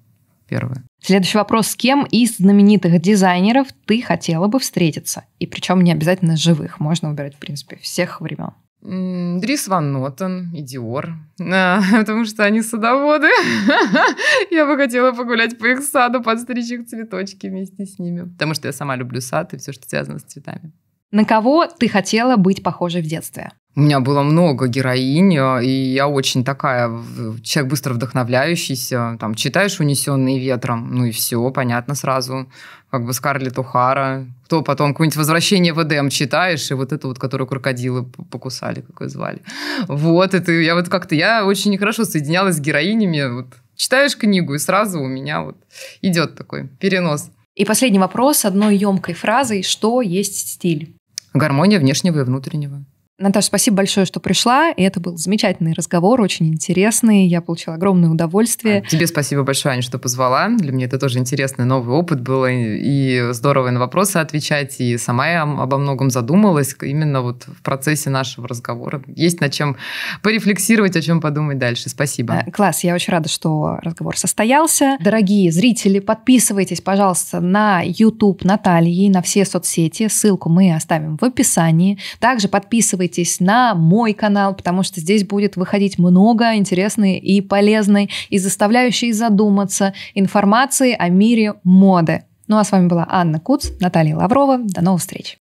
первое. Следующий вопрос. С кем из знаменитых дизайнеров ты хотела бы встретиться? И причем не обязательно живых. Можно выбирать, в принципе, всех времен. Дрис Ван Нотен и Диор, потому что они садоводы. я бы хотела погулять по их саду, подстричь их цветочки вместе с ними, потому что я сама люблю сад и все, что связано с цветами. На кого ты хотела быть похожей в детстве? У меня было много героинь, э, и я очень такая, человек быстро вдохновляющийся. Там читаешь «Унесенные ветром», ну и все, понятно сразу. Как бы Скарлетт Ухара. Кто потом какое-нибудь «Возвращение в Эдем» читаешь, и вот это вот, которую крокодилы покусали, как ее звали. Вот, это я вот как-то, я очень хорошо соединялась с героинями. Вот. Читаешь книгу, и сразу у меня вот идет такой перенос. И последний вопрос одной емкой фразой. Что есть стиль? Гармония внешнего и внутреннего. Наташа, спасибо большое, что пришла. И это был замечательный разговор, очень интересный. Я получила огромное удовольствие. А, тебе спасибо большое, Аня, что позвала. Для меня это тоже интересный новый опыт был. И здорово на вопросы отвечать. И сама я обо многом задумалась именно вот в процессе нашего разговора. Есть над чем порефлексировать, о чем подумать дальше. Спасибо. Э, класс. Я очень рада, что разговор состоялся. Дорогие зрители, подписывайтесь, пожалуйста, на YouTube Натальи, и на все соцсети. Ссылку мы оставим в описании. Также подписывайтесь подписывайтесь на мой канал, потому что здесь будет выходить много интересной и полезной и заставляющей задуматься информации о мире моды. Ну а с вами была Анна Куц, Наталья Лаврова. До новых встреч!